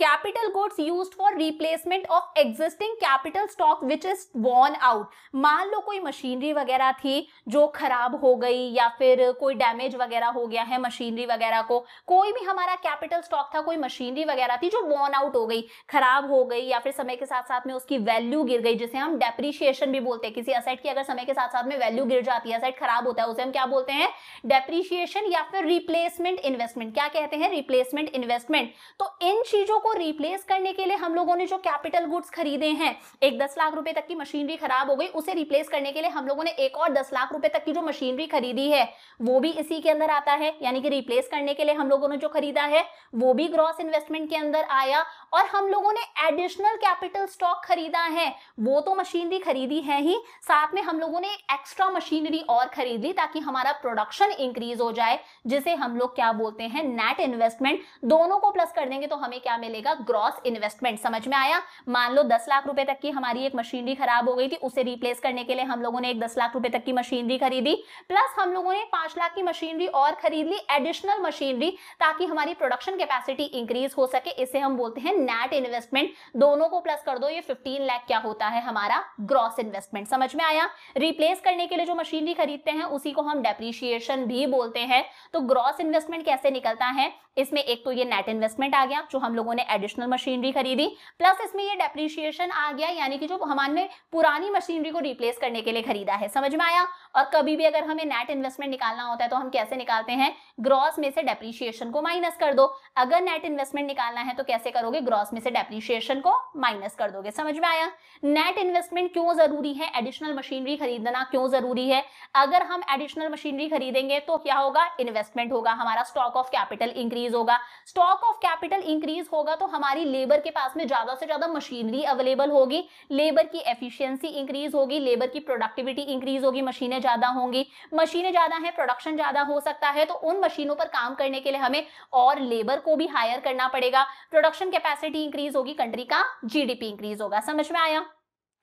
capital goods use for replacement of existing capital stock which is worn out मान लो कोई मशीनरी वगैरह थी जो खराब हो गई या फिर कोई डैमेज वगैरह हो गया है मशीनरी वगैरह को कोई भी हमारा कैपिटल स्टॉक था कोई मशीनरी वगैरह थी जो वॉर्न आउट हो गई खराब हो गई या फिर समय के साथ साथ में उसकी वैल्यू गिर गई जिसे हम डेप्रीशिएशन भी बोलते हैं किसी असेट की अगर समय के साथ साथ में वैल्यू गिर जाती है असेट खराब होता है उसे हम क्या बोलते हैं डेप्रीशिएशन या फिर रिप्लेसमेंट इन्वेस्टमेंट क्या कहते हैं रिप्लेसमेंट इन्वेस्टमेंट तो इन चीजों को रिप्लेस करने के लिए हम लोगों ने जो कैपिटल गुड्स खरीदे हैं एक दस लाख रुपए तक की मशीनरी खराब हो गई उसे रिप्लेस करने के लिए हम लोगों ने एक और दस लाख रुपए तक की जो मशीनरी खरीदी है वो भी इसी के अंदर आता है यानी कि रिप्लेस करने के लिए हम लोगों ने जो खरीदा है वो भी ग्रॉस इन्वेस्टमेंट के अंदर आया और हम लोगों ने एडिशनल कैपिटल स्टॉक खरीदा है वो तो मशीनरी खरीदी है ही साथ में हम लोगों ने एक एक्स्ट्रा मशीनरी और खरीद ली ताकि हमारा प्रोडक्शन इंक्रीज हो जाए जिसे हम लोग क्या बोलते हैं नेट इन्वेस्टमेंट दोनों को प्लस कर देंगे तो हमें क्या मिलेगा मिलेगा ग्रॉस इन्वेस्टमेंट समझ में आया मान लो दस लाख रुपए तक की हमारी एक मशीनरी खराब हो गई थी उसे रिप्लेस करने के लिए हम लोगों ने एक दस लाख रुपए तक की मशीनरी खरीदी प्लस हम लोगों ने पांच लाख की मशीनरी और खरीद ली एडिशनल मशीनरी ताकि हमारी प्रोडक्शन कैपेसिटी इंक्रीज हो सके इसे हम बोलते हैं नेट इन्वेस्टमेंट दोनों को प्लस कर दो ये फिफ्टीन लाख क्या होता है हमारा ग्रॉस इन्वेस्टमेंट समझ में आया रिप्लेस करने के लिए जो मशीनरी खरीदते हैं उसी को हम डेप्रीशिएशन भी बोलते हैं तो ग्रॉस इन्वेस्टमेंट कैसे निकलता है इसमें एक तो ये नेट इन्वेस्टमेंट आ गया जो हम लोगों ने एडिशनल मशीनरी खरीदी प्लस इसमें ये डेप्रीशिएशन आ गया यानी कि जो हमारे पुरानी मशीनरी को रिप्लेस करने के लिए खरीदा है समझ में आया और कभी भी अगर हमें नेट इन्वेस्टमेंट निकालना होता है तो हम कैसे निकालते हैं ग्रॉस में से डेप्रीशिएशन को माइनस कर दो अगर नेट इन्वेस्टमेंट निकालना है तो कैसे करोगे ग्रॉस में से डेप्रीशिएशन को माइनस कर दोगे समझ में आया नेट इन्वेस्टमेंट क्यों जरूरी है एडिशनल मशीनरी खरीदना क्यों जरूरी है अगर हम एडिशनल मशीनरी खरीदेंगे तो क्या होगा इन्वेस्टमेंट होगा हमारा stock of capital increase increase होगा स्टॉक ऑफ कैपिटल इंक्रीज होगा तो हमारी लेबर के पास में ज्यादा से ज्यादा मशीनरी अवेलेबल होगी लेबर की एफिशिएंसी इंक्रीज होगी लेबर की प्रोडक्टिविटी इंक्रीज होगी मशीनें ज्यादा होंगी मशीनें ज्यादा है प्रोडक्शन ज्यादा हो सकता है तो उन मशीनों पर काम करने के लिए हमें और लेबर को भी हायर करना पड़ेगा प्रोडक्शन कैपेसिटी इंक्रीज होगी कंट्री का जीडीपी इंक्रीज होगा समझ में आया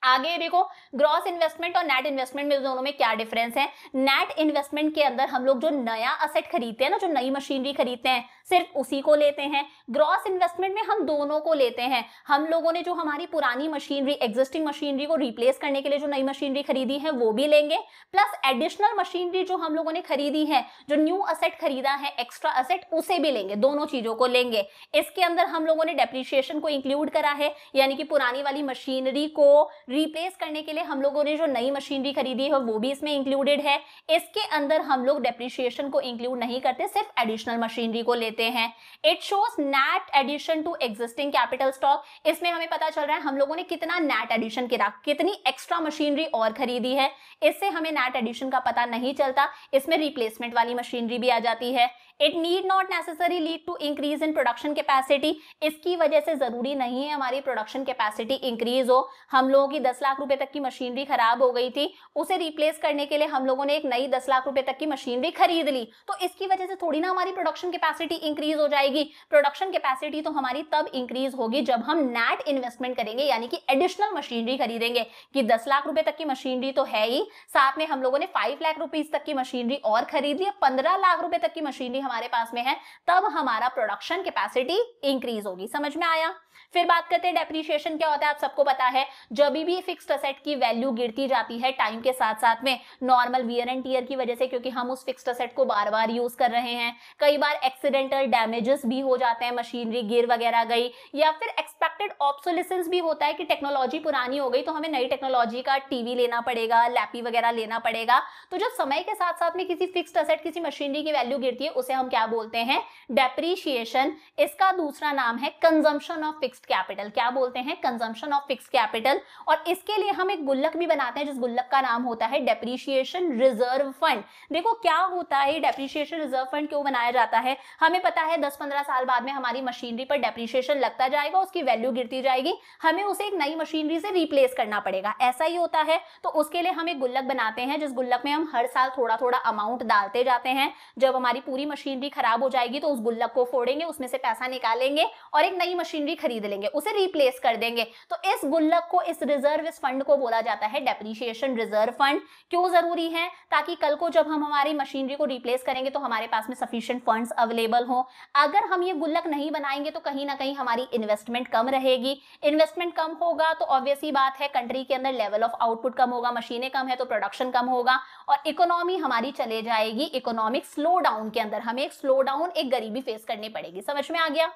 आगे देखो ग्रॉस इन्वेस्टमेंट और नेट इन्वेस्टमेंट में दोनों में क्या डिफरेंस है नेट इन्वेस्टमेंट के अंदर हम लोग जो नया असेट खरीदते हैं ना जो नई मशीनरी खरीदते हैं सिर्फ उसी को लेते हैं ग्रॉस इन्वेस्टमेंट में हम दोनों को लेते हैं हम लोगों ने जो हमारी पुरानी मशीनरी एग्जिस्टिंग मशीनरी को रिप्लेस करने के लिए जो नई मशीनरी खरीदी है वो भी लेंगे प्लस एडिशनल मशीनरी जो हम लोगों ने खरीदी है जो न्यू असेट खरीदा है एक्स्ट्रा असेट उसे भी लेंगे दोनों चीजों को लेंगे इसके अंदर हम लोगों ने डेप्रिशिएशन को इंक्लूड करा है यानी कि पुरानी वाली मशीनरी को रिप्लेस करने के लिए हम लोगों ने जो नई मशीनरी खरीदी है वो भी इसमें इंक्लूडेड है इसके अंदर हम लोग डेप्रिशिएशन को इंक्लूड नहीं करते सिर्फ एडिशनल मशीनरी को लेते हैं it shows net addition to existing capital stock इसमें हमें पता चल रहा है हम लोगों ने कितना नेट एडिशन किया कितनी एक्स्ट्रा मशीनरी और खरीदी है इससे हमें नेट एडिशन का पता नहीं चलता इसमें रिप्लेसमेंट वाली मशीनरी भी आ जाती है it need not necessary lead to increase in production capacity इसकी वजह से जरूरी नहीं है हमारी प्रोडक्शन कैपेसिटी इंक्रीज हो हम लोगों की दस लाख रुपए तक की मशीनरी खराब हो गई थी उसे रिप्लेस करने के लिए हम लोगों ने एक नई दस लाख रुपए तक की मशीनरी खरीद ली तो इसकी वजह से थोड़ी ना हमारी प्रोडक्शन कैपेसिटी इंक्रीज हो जाएगी प्रोडक्शन कैपेसिटी तो हमारी तब इंक्रीज होगी जब हम नेट इन्वेस्टमेंट करेंगे यानी कि एडिशनल मशीनरी खरीदेंगे कि दस लाख रुपए तक की मशीनरी तो है ही साथ में हम लोगों ने फाइव लाख रुपीज तक की मशीनरी और खरीद ली पंद्रह लाख रुपए तक की मशीनरी हमारे पास में है तब हमारा प्रोडक्शन कैपेसिटी इंक्रीज होगी समझ में आया फिर बात करते हैं डेप्रीशिएशन क्या होता है आप सबको पता है जब भी फिक्स्ड असेट की वैल्यू गिरती जाती है टाइम के साथ साथ में नॉर्मल वियर एंड टीयर की वजह से क्योंकि हम उस फिक्स्ड असेट को बार बार यूज कर रहे हैं कई बार एक्सीडेंटल डैमेजेस भी हो जाते हैं मशीनरी गिर वगैरह गई या फिर एक्सपेक्टेड ऑप्सोलिसंस भी होता है कि टेक्नोलॉजी पुरानी हो गई तो हमें नई टेक्नोलॉजी का टीवी लेना पड़ेगा लैपी वगैरह लेना पड़ेगा तो जब समय के साथ साथ में किसी फिक्स असेट किसी मशीनरी की वैल्यू गिरती है उसे हम क्या बोलते हैं डेप्रीशिएशन इसका दूसरा नाम है consumption of fix fixed capital क्या बोलते हैं कंजम्पशन ऑफ फिक्स्ड कैपिटल और इसके लिए हम एक गुल्लक भी बनाते हैं जिस गुल्लक का नाम होता है डेप्रीशिएशन रिजर्व फंड देखो क्या होता है डेप्रीशिएशन रिजर्व फंड क्यों बनाया जाता है हमें पता है दस पंद्रह साल बाद में हमारी मशीनरी पर डेप्रीशिएशन लगता जाएगा उसकी वैल्यू गिरती जाएगी हमें उसे एक नई मशीनरी से रिप्लेस करना पड़ेगा ऐसा ही होता है तो उसके लिए हम एक गुल्लक बनाते हैं जिस गुल्लक में हम हर साल थोड़ा थोड़ा अमाउंट डालते जाते हैं जब हमारी पूरी मशीनरी खराब हो जाएगी तो उस गुल्लक को फोड़ेंगे उसमें से पैसा निकालेंगे और एक नई मशीनरी खरीद मिलेंगे उसे रिप्लेस कर देंगे तो इस गुल्लक को इस रिजर्व इस फंड को बोला जाता है डेप्रीशिएशन रिजर्व फंड क्यों जरूरी है ताकि कल को जब हम हमारी मशीनरी को रिप्लेस करेंगे तो हमारे पास में सफिशियंट फंड्स अवेलेबल हो अगर हम ये गुल्लक नहीं बनाएंगे तो कहीं ना कहीं हमारी इन्वेस्टमेंट कम रहेगी इन्वेस्टमेंट कम होगा तो ऑब्वियसली बात है कंट्री के अंदर लेवल ऑफ आउटपुट कम होगा मशीनें कम है तो प्रोडक्शन कम होगा और इकोनॉमी हमारी चले जाएगी इकोनॉमिक स्लो डाउन के अंदर हमें एक स्लो डाउन एक गरीबी फेस करनी पड़ेगी समझ में आ गया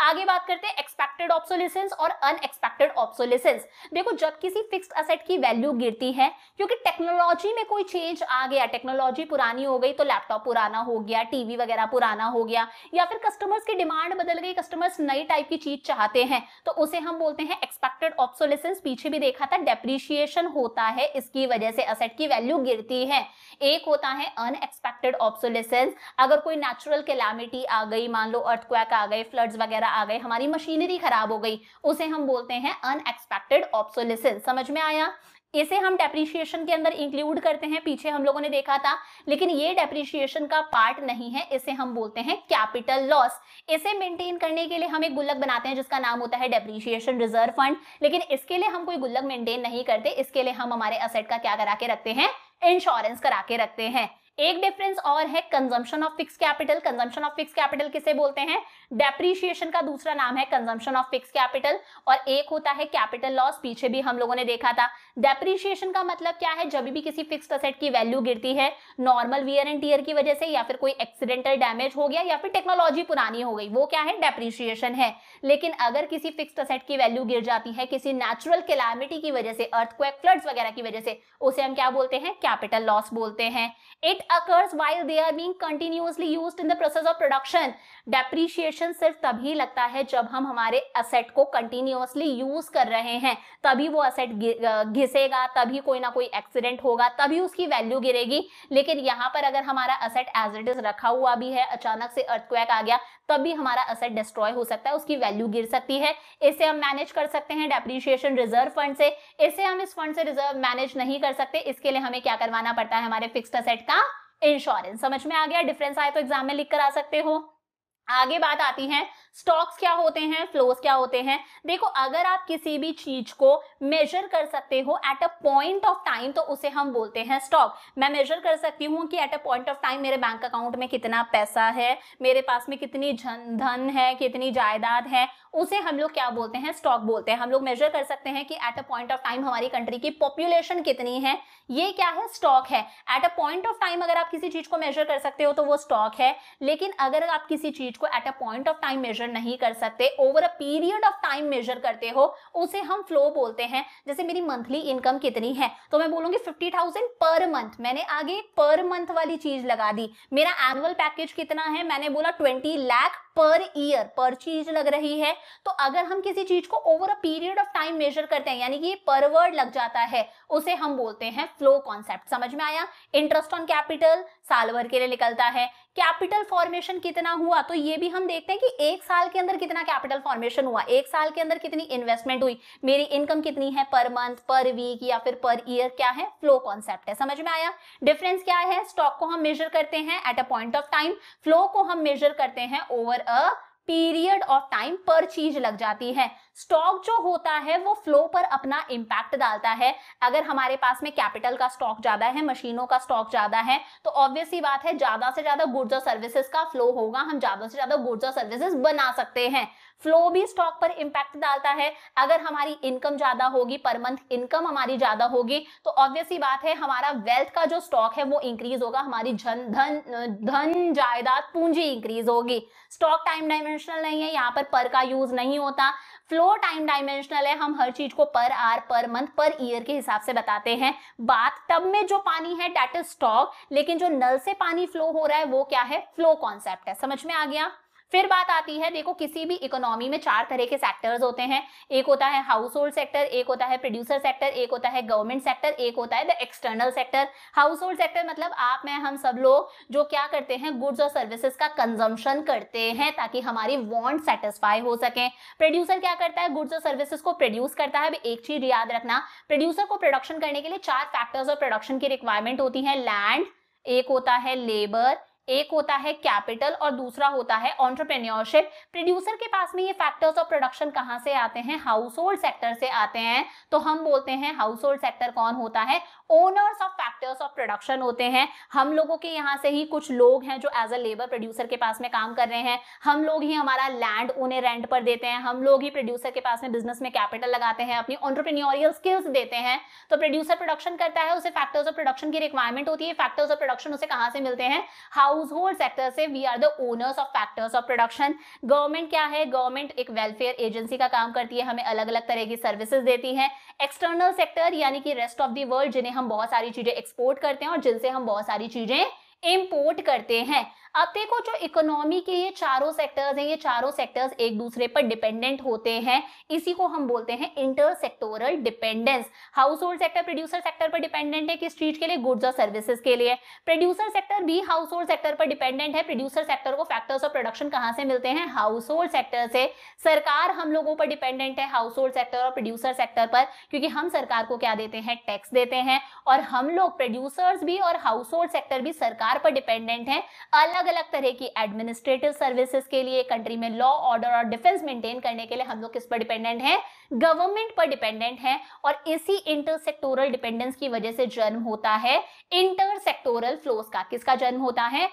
आगे बात करते हैं एक्सपेक्टेड ऑब्सोलिसेंस और अनएक्सपेक्टेड ऑब्सोलिसेंस देखो जब किसी फिक्स्ड असेट की वैल्यू गिरती है क्योंकि टेक्नोलॉजी में कोई चेंज आ गया टेक्नोलॉजी पुरानी हो गई तो लैपटॉप पुराना हो गया टीवी वगैरह पुराना हो गया या फिर कस्टमर्स की डिमांड बदल गई कस्टमर्स नई टाइप की चीज चाहते हैं तो उसे हम बोलते हैं एक्सपेक्टेड ऑब्सोलिसेंस पीछे भी देखा था डेप्रिशिएशन होता है इसकी वजह से असेट की वैल्यू गिरती है एक होता है अनएक्सपेक्टेड ऑब्सोलिसेंस अगर कोई नेचुरल कैलामिटी आ गई मान लो अर्थक्वैक आ गए फ्लड्स वगैरह वगैरह आ गए हमारी मशीनरी खराब हो गई उसे हम बोलते हैं अनएक्सपेक्टेड ऑप्सोलिसेंस समझ में आया इसे हम डेप्रिशिएशन के अंदर इंक्लूड करते हैं पीछे हम लोगों ने देखा था लेकिन ये डेप्रिशिएशन का पार्ट नहीं है इसे हम बोलते हैं कैपिटल लॉस इसे मेंटेन करने के लिए हम एक गुल्लक बनाते हैं जिसका नाम होता है डेप्रिशिएशन रिजर्व फंड लेकिन इसके लिए हम कोई गुल्लक मेंटेन नहीं करते इसके लिए हम हमारे असेट का क्या करा के रखते हैं इंश्योरेंस करा के रखते हैं एक डिफरेंस और है consumption of fix capital consumption of fix capital किसे बोलते हैं डेप्रीशिएशन का दूसरा नाम है कंजम्पशन ऑफ फिक्स कैपिटल और एक होता है कैपिटल लॉस पीछे भी हम लोगों ने देखा था डेप्रीशिएशन का मतलब क्या है जब भी किसी फिक्स असेट की वैल्यू गिरती है नॉर्मल वियर एंड टीयर की वजह से या फिर कोई एक्सीडेंटल डैमेज हो गया या फिर टेक्नोलॉजी पुरानी हो गई वो क्या है डेप्रीशिएशन है लेकिन अगर किसी फिक्स असेट की वैल्यू गिर जाती है किसी नेचुरल कैलामिटी की वजह से अर्थक्वेक फ्लड्स वगैरह की वजह से उसे हम क्या बोलते हैं कैपिटल लॉस बोलते हैं it occurs while they are being continuously use in the process of production depreciation सिर्फ तभी लगता है जब हम हमारे असेट को कंटिन्यूसली यूज कर रहे हैं तभी वो असेट घिसेगा तभी कोई ना कोई एक्सीडेंट होगा तभी उसकी वैल्यू गिरेगी लेकिन यहाँ पर अगर हमारा असेट एज इट इज रखा हुआ भी है अचानक से अर्थक्वैक आ गया तब भी हमारा असेट डिस्ट्रॉय हो सकता है उसकी वैल्यू गिर सकती है इसे हम मैनेज कर सकते हैं डेप्रीशिएशन रिजर्व फंड से इसे हम इस फंड से रिजर्व मैनेज नहीं कर सकते इसके लिए हमें क्या करवाना पड़ता है हमारे फिक्स्ड असेट का इंश्योरेंस समझ में आ गया डिफरेंस आए तो एग्जाम में लिख कर आ सकते हो आगे बात आती है स्टॉक्स क्या होते हैं फ्लोस क्या होते हैं देखो अगर आप किसी भी चीज को मेजर कर सकते हो at a point of time तो उसे हम बोलते हैं स्टॉक मैं मेजर कर सकती हूँ कि at a point of time मेरे बैंक अकाउंट में कितना पैसा है मेरे पास में कितनी धन है कितनी जायदाद है उसे हम लोग क्या बोलते हैं स्टॉक बोलते हैं हम लोग मेजर कर सकते हैं कि at a point of time हमारी कंट्री की पॉपुलेशन कितनी है ये क्या है स्टॉक है at a point of time अगर आप किसी चीज को मेजर कर सकते हो तो वो स्टॉक है लेकिन अगर आप किसी चीज को at a point of time measure नहीं कर सकते over a period of time measure करते हो उसे हम फ्लो बोलते हैं जैसे मेरी मंथली इनकम कितनी है तो मैं बोलूंगी फिफ्टी थाउजेंड पर मंथ मैंने आगे पर मंथ वाली चीज लगा दी मेरा एनुअल पैकेज कितना है मैंने बोला ट्वेंटी लैख पर ईयर पर चीज लग रही है तो अगर हम किसी चीज को over a period of time measure करते हैं यानी कि पर वर्ड लग जाता है उसे हम बोलते हैं फ्लो कॉन्सेप्ट समझ में आया इंटरेस्ट ऑन कैपिटल साल भर के लिए निकलता है कैपिटल फॉर्मेशन कितना हुआ तो ये भी हम देखते हैं कि एक साल के अंदर कितना कैपिटल फॉर्मेशन हुआ एक साल के अंदर कितनी इन्वेस्टमेंट हुई मेरी इनकम कितनी है पर मंथ पर वीक या फिर पर ईयर क्या है फ्लो कॉन्सेप्ट है समझ में आया डिफरेंस क्या है स्टॉक को हम मेजर करते हैं at a point of time flow को हम मेजर करते हैं over a period of time पर चीज लग जाती है स्टॉक जो होता है वो फ्लो पर अपना इम्पैक्ट डालता है अगर हमारे पास में कैपिटल का स्टॉक ज्यादा है मशीनों का स्टॉक ज्यादा है तो ही बात है ज्यादा से ज्यादा गुड्स और सर्विसेज का फ्लो होगा हम ज्यादा से ज्यादा गुड्स और सर्विसेज बना सकते हैं फ्लो भी स्टॉक पर इम्पैक्ट डालता है अगर हमारी इनकम ज्यादा होगी पर मंथ इनकम हमारी ज्यादा होगी तो ऑब्वियसली बात है हमारा वेल्थ का जो स्टॉक है वो इंक्रीज होगा हमारी धन धन धन जायदाद पूंजी इंक्रीज होगी स्टॉक टाइम डायमेंशनल नहीं है यहाँ पर पर का यूज नहीं होता फ्लो टाइम डायमेंशनल है हम हर चीज को पर are per month per year के हिसाब से बताते हैं बात टब में जो पानी है डेट इज स्टॉक लेकिन जो नल से पानी फ्लो हो रहा है वो क्या है फ्लो कॉन्सेप्ट है समझ में आ गया फिर बात आती है देखो किसी भी इकोनॉमी में चार तरह के सेक्टर्स होते हैं एक होता है हाउस होल्ड सेक्टर एक होता है प्रोड्यूसर सेक्टर एक होता है गवर्नमेंट सेक्टर एक होता है the external sector household sector मतलब आप मैं हम सब लोग जो क्या करते हैं गुड्स और सर्विसेज का कंजम्पशन करते हैं ताकि हमारी वॉन्ट सेटिस्फाई हो सके प्रोड्यूसर क्या करता है गुड्स और सर्विसेज को प्रोड्यूस करता है एक चीज याद रखना प्रोड्यूसर को प्रोडक्शन करने के लिए चार फैक्टर्स और प्रोडक्शन की रिक्वायरमेंट होती है लैंड एक होता है लेबर एक होता है कैपिटल और दूसरा होता है ऑन्टरप्रेन्योरशिप प्रोड्यूसर के पास में ये फैक्टर्स ऑफ प्रोडक्शन कहाँ से आते हैं हाउस होल्ड सेक्टर से आते हैं तो हम बोलते हैं हाउस होल्ड सेक्टर कौन होता है owners of factor factors of production होते हैं हम लोगों के यहाँ से ही कुछ लोग हैं जो एज अ लेबर प्रोड्यूसर के पास में काम कर रहे हैं हम लोग ही हमारा लैंड उन्हें रेंट पर देते हैं हम लोग ही प्रोड्यूसर के पास में बिजनेस में कैपिटल लगाते हैं अपनी ऑन्टरप्रीनियोरियल स्किल्स देते हैं तो प्रोड्यूसर प्रोडक्शन करता है उसे फैक्टर्स ऑफ प्रोडक्शन की रिक्वायरमेंट होती है फैक्टर्स ऑफ प्रोडक्शन उसे कहाँ से मिलते हैं हाउस होल्ड सेक्टर से we are the owners of factors of production government क्या है गवर्नमेंट एक वेलफेयर एजेंसी का काम करती है हमें अलग अलग तरह की सर्विसेज देती है एक्सटर्नल सेक्टर यानी कि रेस्ट ऑफ दी वर्ल्ड जिन्हें हम बहुत सारी चीजें एक्सपोर्ट करते हैं और जिनसे हम बहुत सारी चीजें इम्पोर्ट करते हैं अब देखो जो इकोनॉमी के ये चारों सेक्टर्स हैं ये चारों सेक्टर्स एक दूसरे पर डिपेंडेंट होते हैं इसी को हम बोलते हैं inter sectoral dependence household sector producer sector पर डिपेंडेंट है किस चीज के लिए गुड्स और सर्विसेज के लिए प्रोड्यूसर सेक्टर भी हाउस होल्ड सेक्टर पर डिपेंडेंट है प्रोड्यूसर सेक्टर को फैक्टर्स ऑफ प्रोडक्शन कहाँ से मिलते हैं हाउस होल्ड सेक्टर से सरकार हम लोगों पर डिपेंडेंट है हाउस होल्ड सेक्टर और प्रोड्यूसर सेक्टर पर क्योंकि हम सरकार को क्या देते हैं टैक्स देते हैं और हम लोग प्रोड्यूसर्स भी और हाउस होल्ड सेक्टर भी सरकार पर डिपेंडेंट है अलग अलग तरह की एडमिनिस्ट्रेटिव सर्विसेज के लिए कंट्री में लॉ ऑर्डर और डिफेंस मेंटेन करने के लिए हम लोग किस पर डिपेंडेंट हैं गवर्नमेंट पर डिपेंडेंट हैं और इसी इंटरसेक्टोरल डिपेंडेंस की वजह से जन्म होता है इंटरसेक्टोरल फ्लोस का किसका जन्म होता है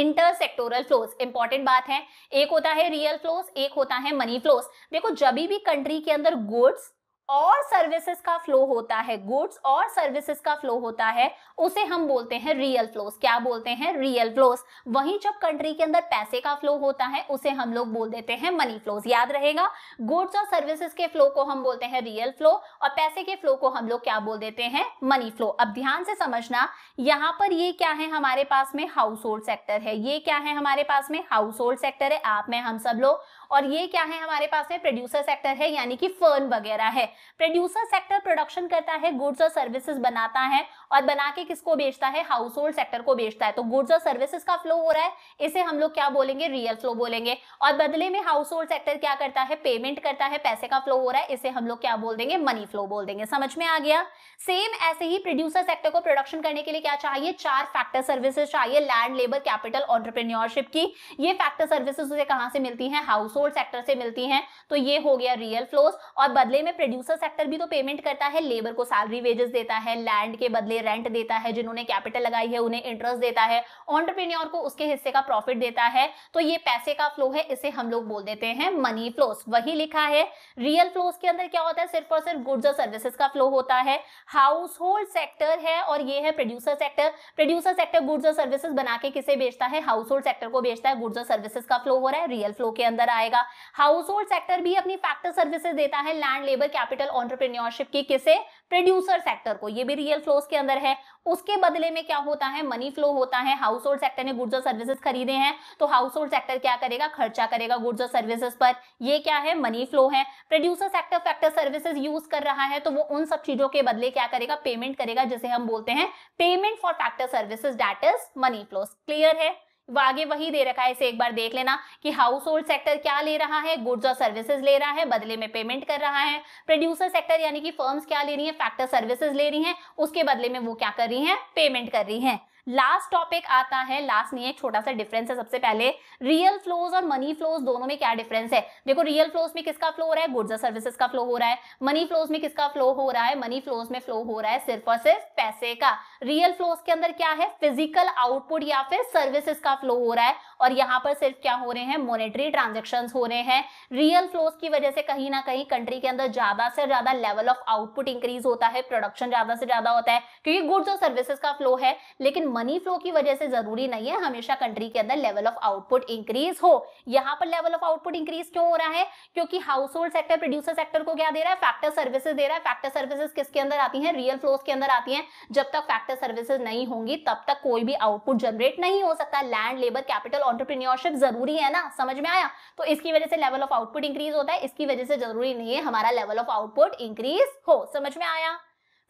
इंटरसेक्टोरल फ्लोस इंपॉर्टेंट बात है एक होता है रियल फ्लोस एक होता है मनी फ्लोस देखो जब भी कंट्री के अंदर गुड्स और सर्विसेज का फ्लो होता है गुड्स और सर्विसेज का फ्लो होता है उसे हम बोलते हैं रियल फ्लोस क्या बोलते हैं रियल फ्लोस वहीं जब कंट्री के अंदर पैसे का फ्लो होता है उसे हम लोग बोल देते हैं मनी फ्लोस याद रहेगा गुड्स और सर्विसेज के फ्लो को हम बोलते हैं रियल फ्लो और पैसे के फ्लो को हम लोग क्या बोल देते हैं मनी फ्लो अब ध्यान से समझना यहाँ पर ये क्या है हमारे पास में हाउस होल्ड सेक्टर है ये क्या है हमारे पास में हाउस होल्ड सेक्टर है आप में हम सब लोग और ये क्या है हमारे पास में प्रोड्यूसर सेक्टर है यानी कि फर्न वगैरह है प्रोड्यूसर सेक्टर प्रोडक्शन करता है गुड्स और सर्विसेज बनाता है और बना के किसको बेचता है हाउस होल्ड सेक्टर को बेचता है तो गुड्स और सर्विसेज का फ्लो हो रहा है इसे हम लोग क्या बोलेंगे रियल फ्लो बोलेंगे और बदले में हाउस होल्ड सेक्टर क्या करता है पेमेंट करता है पैसे का फ्लो हो रहा है इसे हम लोग क्या बोल देंगे मनी फ्लो बोल देंगे समझ में आ गया सेम ऐसे ही प्रोड्यूसर सेक्टर को प्रोडक्शन करने के लिए क्या चाहिए चार फैक्टर सर्विसेज चाहिए लैंड लेबर कैपिटल ऑन्टरप्रेन्योरशिप की ये फैक्टर सर्विसेज उसे कहां से मिलती है हाउस होल्ड सेक्टर से मिलती है तो ये हो गया रियल फ्लोज और बदले में प्रोड्यूसर सेक्टर भी तो पेमेंट करता है लेबर को सैलरी वेजेस देता है लैंड के बदले लिए रेंट देता है जिन्होंने कैपिटल लगाई है उन्हें इंटरेस्ट देता है ऑन्टरप्रीनियोर को उसके हिस्से का प्रॉफिट देता है तो ये पैसे का फ्लो है इसे हम लोग बोल देते हैं मनी फ्लोस वही लिखा है रियल फ्लोस के अंदर क्या होता है सिर्फ और सिर्फ गुड्स और सर्विसेज का फ्लो होता है हाउस होल्ड सेक्टर है और ये है producer sector producer sector goods और सर्विसेज बना के किसे बेचता है हाउस होल्ड सेक्टर को बेचता है गुड्स और सर्विसेज का फ्लो हो रहा है रियल फ्लो के अंदर आएगा हाउस होल्ड सेक्टर भी अपनी फैक्टर सर्विसेज देता है लैंड लेबर कैपिटल ऑन्टरप्रीनियोरशिप की किसे प्रोड्यूसर सेक्टर को ये भी रियल फ्लोस के अंदर है उसके बदले में क्या होता है मनी फ्लो होता है हाउस होल्ड सेक्टर ने गुड्स और सर्विसेज खरीदे हैं तो हाउस होल्ड सेक्टर क्या करेगा खर्चा करेगा गुड्स और सर्विसेज पर ये क्या है मनी फ्लो है producer sector factor services use कर रहा है तो वो उन सब चीजों के बदले क्या करेगा पेमेंट करेगा जिसे हम बोलते हैं payment for factor services that is money flow clear है आगे वही दे रखा है इसे एक बार देख लेना कि हाउस होल्ड सेक्टर क्या ले रहा है गुड्स और सर्विसेज ले रहा है बदले में पेमेंट कर रहा है प्रोड्यूसर सेक्टर यानी कि फर्म्स क्या ले रही है फैक्टर सर्विसेज ले रही है उसके बदले में वो क्या कर रही है पेमेंट कर रही है लास्ट टॉपिक आता है लास्ट नहीं है छोटा सा डिफरेंस है सबसे पहले रियल फ्लोज और मनी फ्लोज दोनों में क्या डिफरेंस है देखो रियल फ्लोज में किसका फ्लो हो रहा है गुड्स और सर्विसेज का फ्लो हो रहा है मनी फ्लोज में किसका फ्लो हो रहा है मनी फ्लोज में फ्लो हो रहा है सिर्फ और सिर्फ पैसे का रियल फ्लोज के अंदर क्या है फिजिकल आउटपुट या फिर सर्विसेज का फ्लो हो रहा है और यहाँ पर सिर्फ क्या हो रहे हैं मोनिटरी ट्रांजेक्शन हो रहे हैं रियल फ्लोज की वजह से कहीं ना कहीं कंट्री के अंदर ज्यादा से ज्यादा लेवल ऑफ आउटपुट इंक्रीज होता है प्रोडक्शन ज्यादा से ज्यादा होता है क्योंकि गुड्स और सर्विसेज का फ्लो है लेकिन मनी फ्लो की वजह से जरूरी नहीं है हमेशा कंट्री के अंदर लेवल ऑफ आउटपुट इंक्रीज हो यहाँ पर लेवल ऑफ आउटपुट इंक्रीज क्यों हो रहा है क्योंकि household sector producer sector को क्या दे रहा है फैक्टर सर्विसेज दे रहा है फैक्टर सर्विसेज किसके अंदर आती है रियल फ्लोज के अंदर आती है जब तक फैक्टर सर्विसेज नहीं होंगी तब तक कोई भी आउटपुट जनरेट नहीं हो सकता लैंड लेबर कैपिटल ऑन्टरप्रीनियोरशिप जरूरी है ना समझ में आया तो इसकी वजह से लेवल ऑफ आउटपुट इंक्रीज होता है इसकी वजह से जरूरी नहीं है हमारा लेवल ऑफ आउटपुट इंक्रीज हो समझ में आया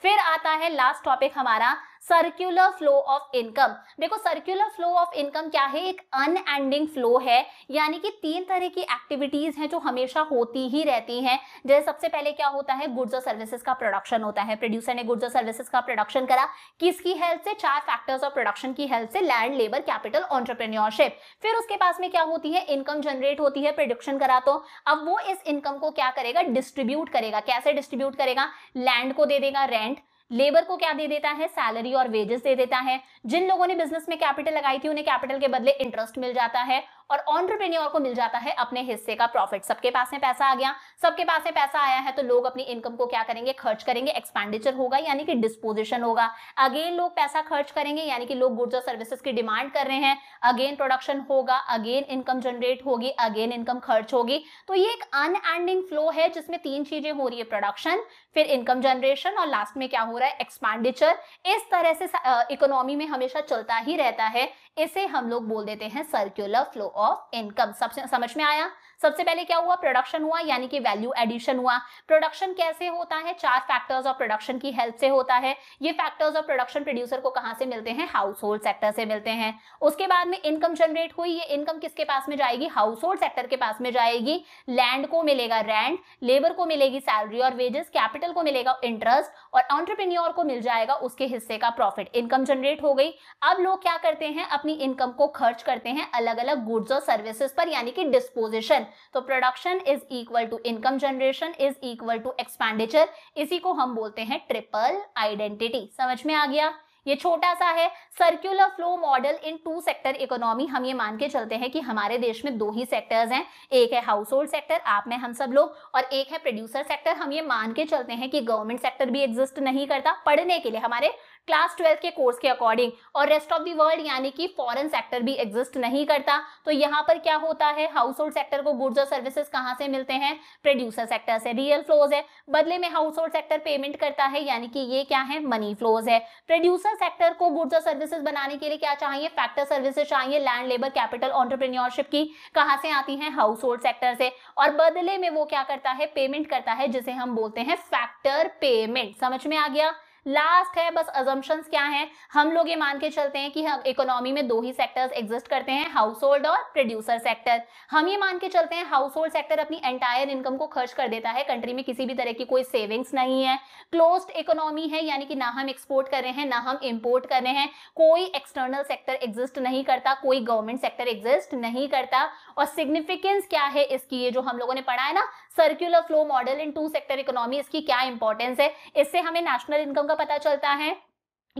फिर आता है लास्ट टॉपिक हमारा सर्क्यूलर फ्लो ऑफ इनकम देखो सर्क्यूलर फ्लो ऑफ इनकम क्या है एक अनएंडिंग फ्लो है यानी कि तीन तरह की एक्टिविटीज हैं जो हमेशा होती ही रहती हैं जैसे सबसे पहले क्या होता है गुड्स और सर्विसेज का प्रोडक्शन होता है प्रोड्यूसर ने गुड्स और सर्विसेज का प्रोडक्शन करा किसकी हेल्प से चार फैक्टर्स ऑफ प्रोडक्शन की हेल्प से लैंड लेबर कैपिटल ऑन्टरप्रेन्योरशिप फिर उसके पास में क्या होती है इनकम जनरेट होती है प्रोडक्शन करा तो अब वो इस इनकम को क्या करेगा डिस्ट्रीब्यूट करेगा कैसे डिस्ट्रीब्यूट करेगा लैंड को दे देगा रेंट लेबर को क्या दे देता है सैलरी और वेजेस दे देता है जिन लोगों ने बिजनेस में कैपिटल लगाई थी उन्हें कैपिटल के बदले इंटरेस्ट मिल जाता है और ऑनटरप्रेन्योर को मिल जाता है अपने हिस्से का प्रॉफिट सबके पास में पैसा आ गया सबके पास में पैसा आया है तो लोग अपनी इनकम को क्या करेंगे खर्च करेंगे एक्सपेंडिचर होगा यानी कि डिस्पोजिशन होगा अगेन लोग पैसा खर्च करेंगे यानी कि लोग गुड्स और सर्विसेज की डिमांड कर रहे हैं अगेन प्रोडक्शन होगा अगेन इनकम जनरेट होगी अगेन इनकम खर्च होगी तो ये एक अनएंडिंग फ्लो है जिसमें तीन चीजें हो रही है प्रोडक्शन फिर इनकम जनरेशन और लास्ट में क्या हो रहा है एक्सपेंडिचर इस तरह से इकोनॉमी में हमेशा चलता ही रहता है इसे हम लोग बोल देते हैं सर्क्यूलर फ्लो ऑफ इनकम समझ में आया सबसे पहले क्या हुआ प्रोडक्शन हुआ यानी कि वैल्यू एडिशन हुआ प्रोडक्शन कैसे होता है चार फैक्टर्स ऑफ प्रोडक्शन की हेल्प से होता है ये फैक्टर्स ऑफ प्रोडक्शन प्रोड्यूसर को कहां से मिलते हैं हाउस होल्ड सेक्टर से मिलते हैं उसके बाद में इनकम जनरेट हुई ये इनकम किसके पास में जाएगी हाउस होल्ड सेक्टर के पास में जाएगी लैंड को मिलेगा रेंट लेबर को मिलेगी सैलरी और वेजेस कैपिटल को मिलेगा इंटरेस्ट और ऑन्टरप्रीनियोर को मिल जाएगा उसके हिस्से का प्रॉफिट इनकम जनरेट हो गई अब लोग क्या करते हैं अपनी इनकम को खर्च करते हैं अलग अलग गुड्स और सर्विसेज पर यानी कि डिस्पोजिशन तो production is equal to income generation is equal to expenditure इसी को हम बोलते हैं ट्रिपल आइडेंटिटी समझ में आ गया ये छोटा सा है circular flow model in two sector economy हम ये मान के चलते हैं कि हमारे देश में दो ही सेक्टर्स हैं एक है हाउस होल्ड सेक्टर आप में हम सब लोग और एक है प्रोड्यूसर सेक्टर हम ये मान के चलते हैं कि गवर्नमेंट सेक्टर भी एग्जिस्ट नहीं करता पढ़ने के लिए हमारे क्लास ट्वेल्थ के कोर्स के अकॉर्डिंग और रेस्ट ऑफ दर्ल्ड वर्ल्ड यानी कि फॉरेन सेक्टर भी एग्जिस्ट नहीं करता तो यहाँ पर क्या होता है हाउस होल्ड सेक्टर को गुड्स और सर्विसेज कहाँ से मिलते हैं प्रोड्यूसर सेक्टर से रियल फ्लोज है बदले में हाउस होल्ड सेक्टर पेमेंट करता है यानी कि ये क्या है मनी फ्लोज है प्रोड्यूसर सेक्टर को गुड्स और सर्विसेज बनाने के लिए क्या चाहिए फैक्टर सर्विसेज चाहिए लैंड लेबर कैपिटल ऑन्टरप्रीनियोरशिप की कहाँ से आती है हाउस होल्ड सेक्टर से और बदले में वो क्या करता है पेमेंट करता है जिसे हम बोलते हैं फैक्टर पेमेंट समझ में आ गया लास्ट है बस अजम्पन्स क्या है हम लोग ये मान के चलते हैं कि हम इकोनॉमी में दो ही सेक्टर्स एग्जिस्ट करते हैं हाउस होल्ड और प्रोड्यूसर सेक्टर हम ये मान के चलते हैं हाउस होल्ड सेक्टर अपनी एंटायर इनकम को खर्च कर देता है कंट्री में किसी भी तरह की कोई सेविंग्स नहीं है क्लोज इकोनॉमी है यानी कि ना हम एक्सपोर्ट कर रहे हैं ना हम इम्पोर्ट कर रहे हैं कोई एक्सटर्नल सेक्टर एग्जिस्ट नहीं करता कोई गवर्नमेंट सेक्टर एग्जिस्ट नहीं करता और सिग्निफिकेंस क्या है इसकी ये जो हम लोगों ने पढ़ा है ना circular flow model in two sector economy इसकी क्या इंपॉर्टेंस है इससे हमें नेशनल इनकम का पता चलता है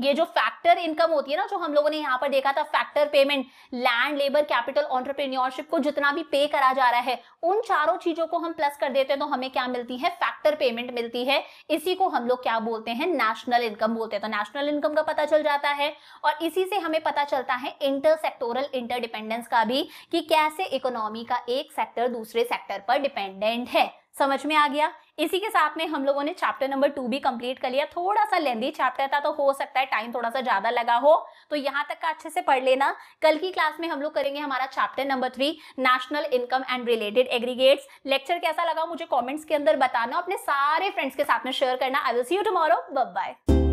ये जो फैक्टर इनकम होती है ना जो हम लोगों ने यहाँ पर देखा था factor payment land labour capital entrepreneurship को जितना भी पे करा जा रहा है उन चारों चीजों को हम प्लस कर देते हैं तो हमें क्या मिलती है फैक्टर पेमेंट मिलती है इसी को हम लोग क्या बोलते हैं नेशनल इनकम बोलते हैं तो नेशनल इनकम का पता चल जाता है और इसी से हमें पता चलता है इंटरसेक्टोरल इंटरडिपेंडेंस का भी कि कैसे इकोनॉमी का एक सेक्टर दूसरे सेक्टर पर डिपेंडेंट है समझ में आ गया इसी के साथ में हम लोगों ने चैप्टर नंबर टू भी कंप्लीट कर लिया थोड़ा सा लेंदी चैप्टर था तो हो सकता है टाइम थोड़ा सा ज्यादा लगा हो तो यहाँ तक का अच्छे से पढ़ लेना कल की क्लास में हम लोग करेंगे हमारा chapter number three national income and related aggregates lecture कैसा लगा मुझे कॉमेंट्स के अंदर बताना अपने सारे फ्रेंड्स के साथ में शेयर करना I will see you tomorrow bye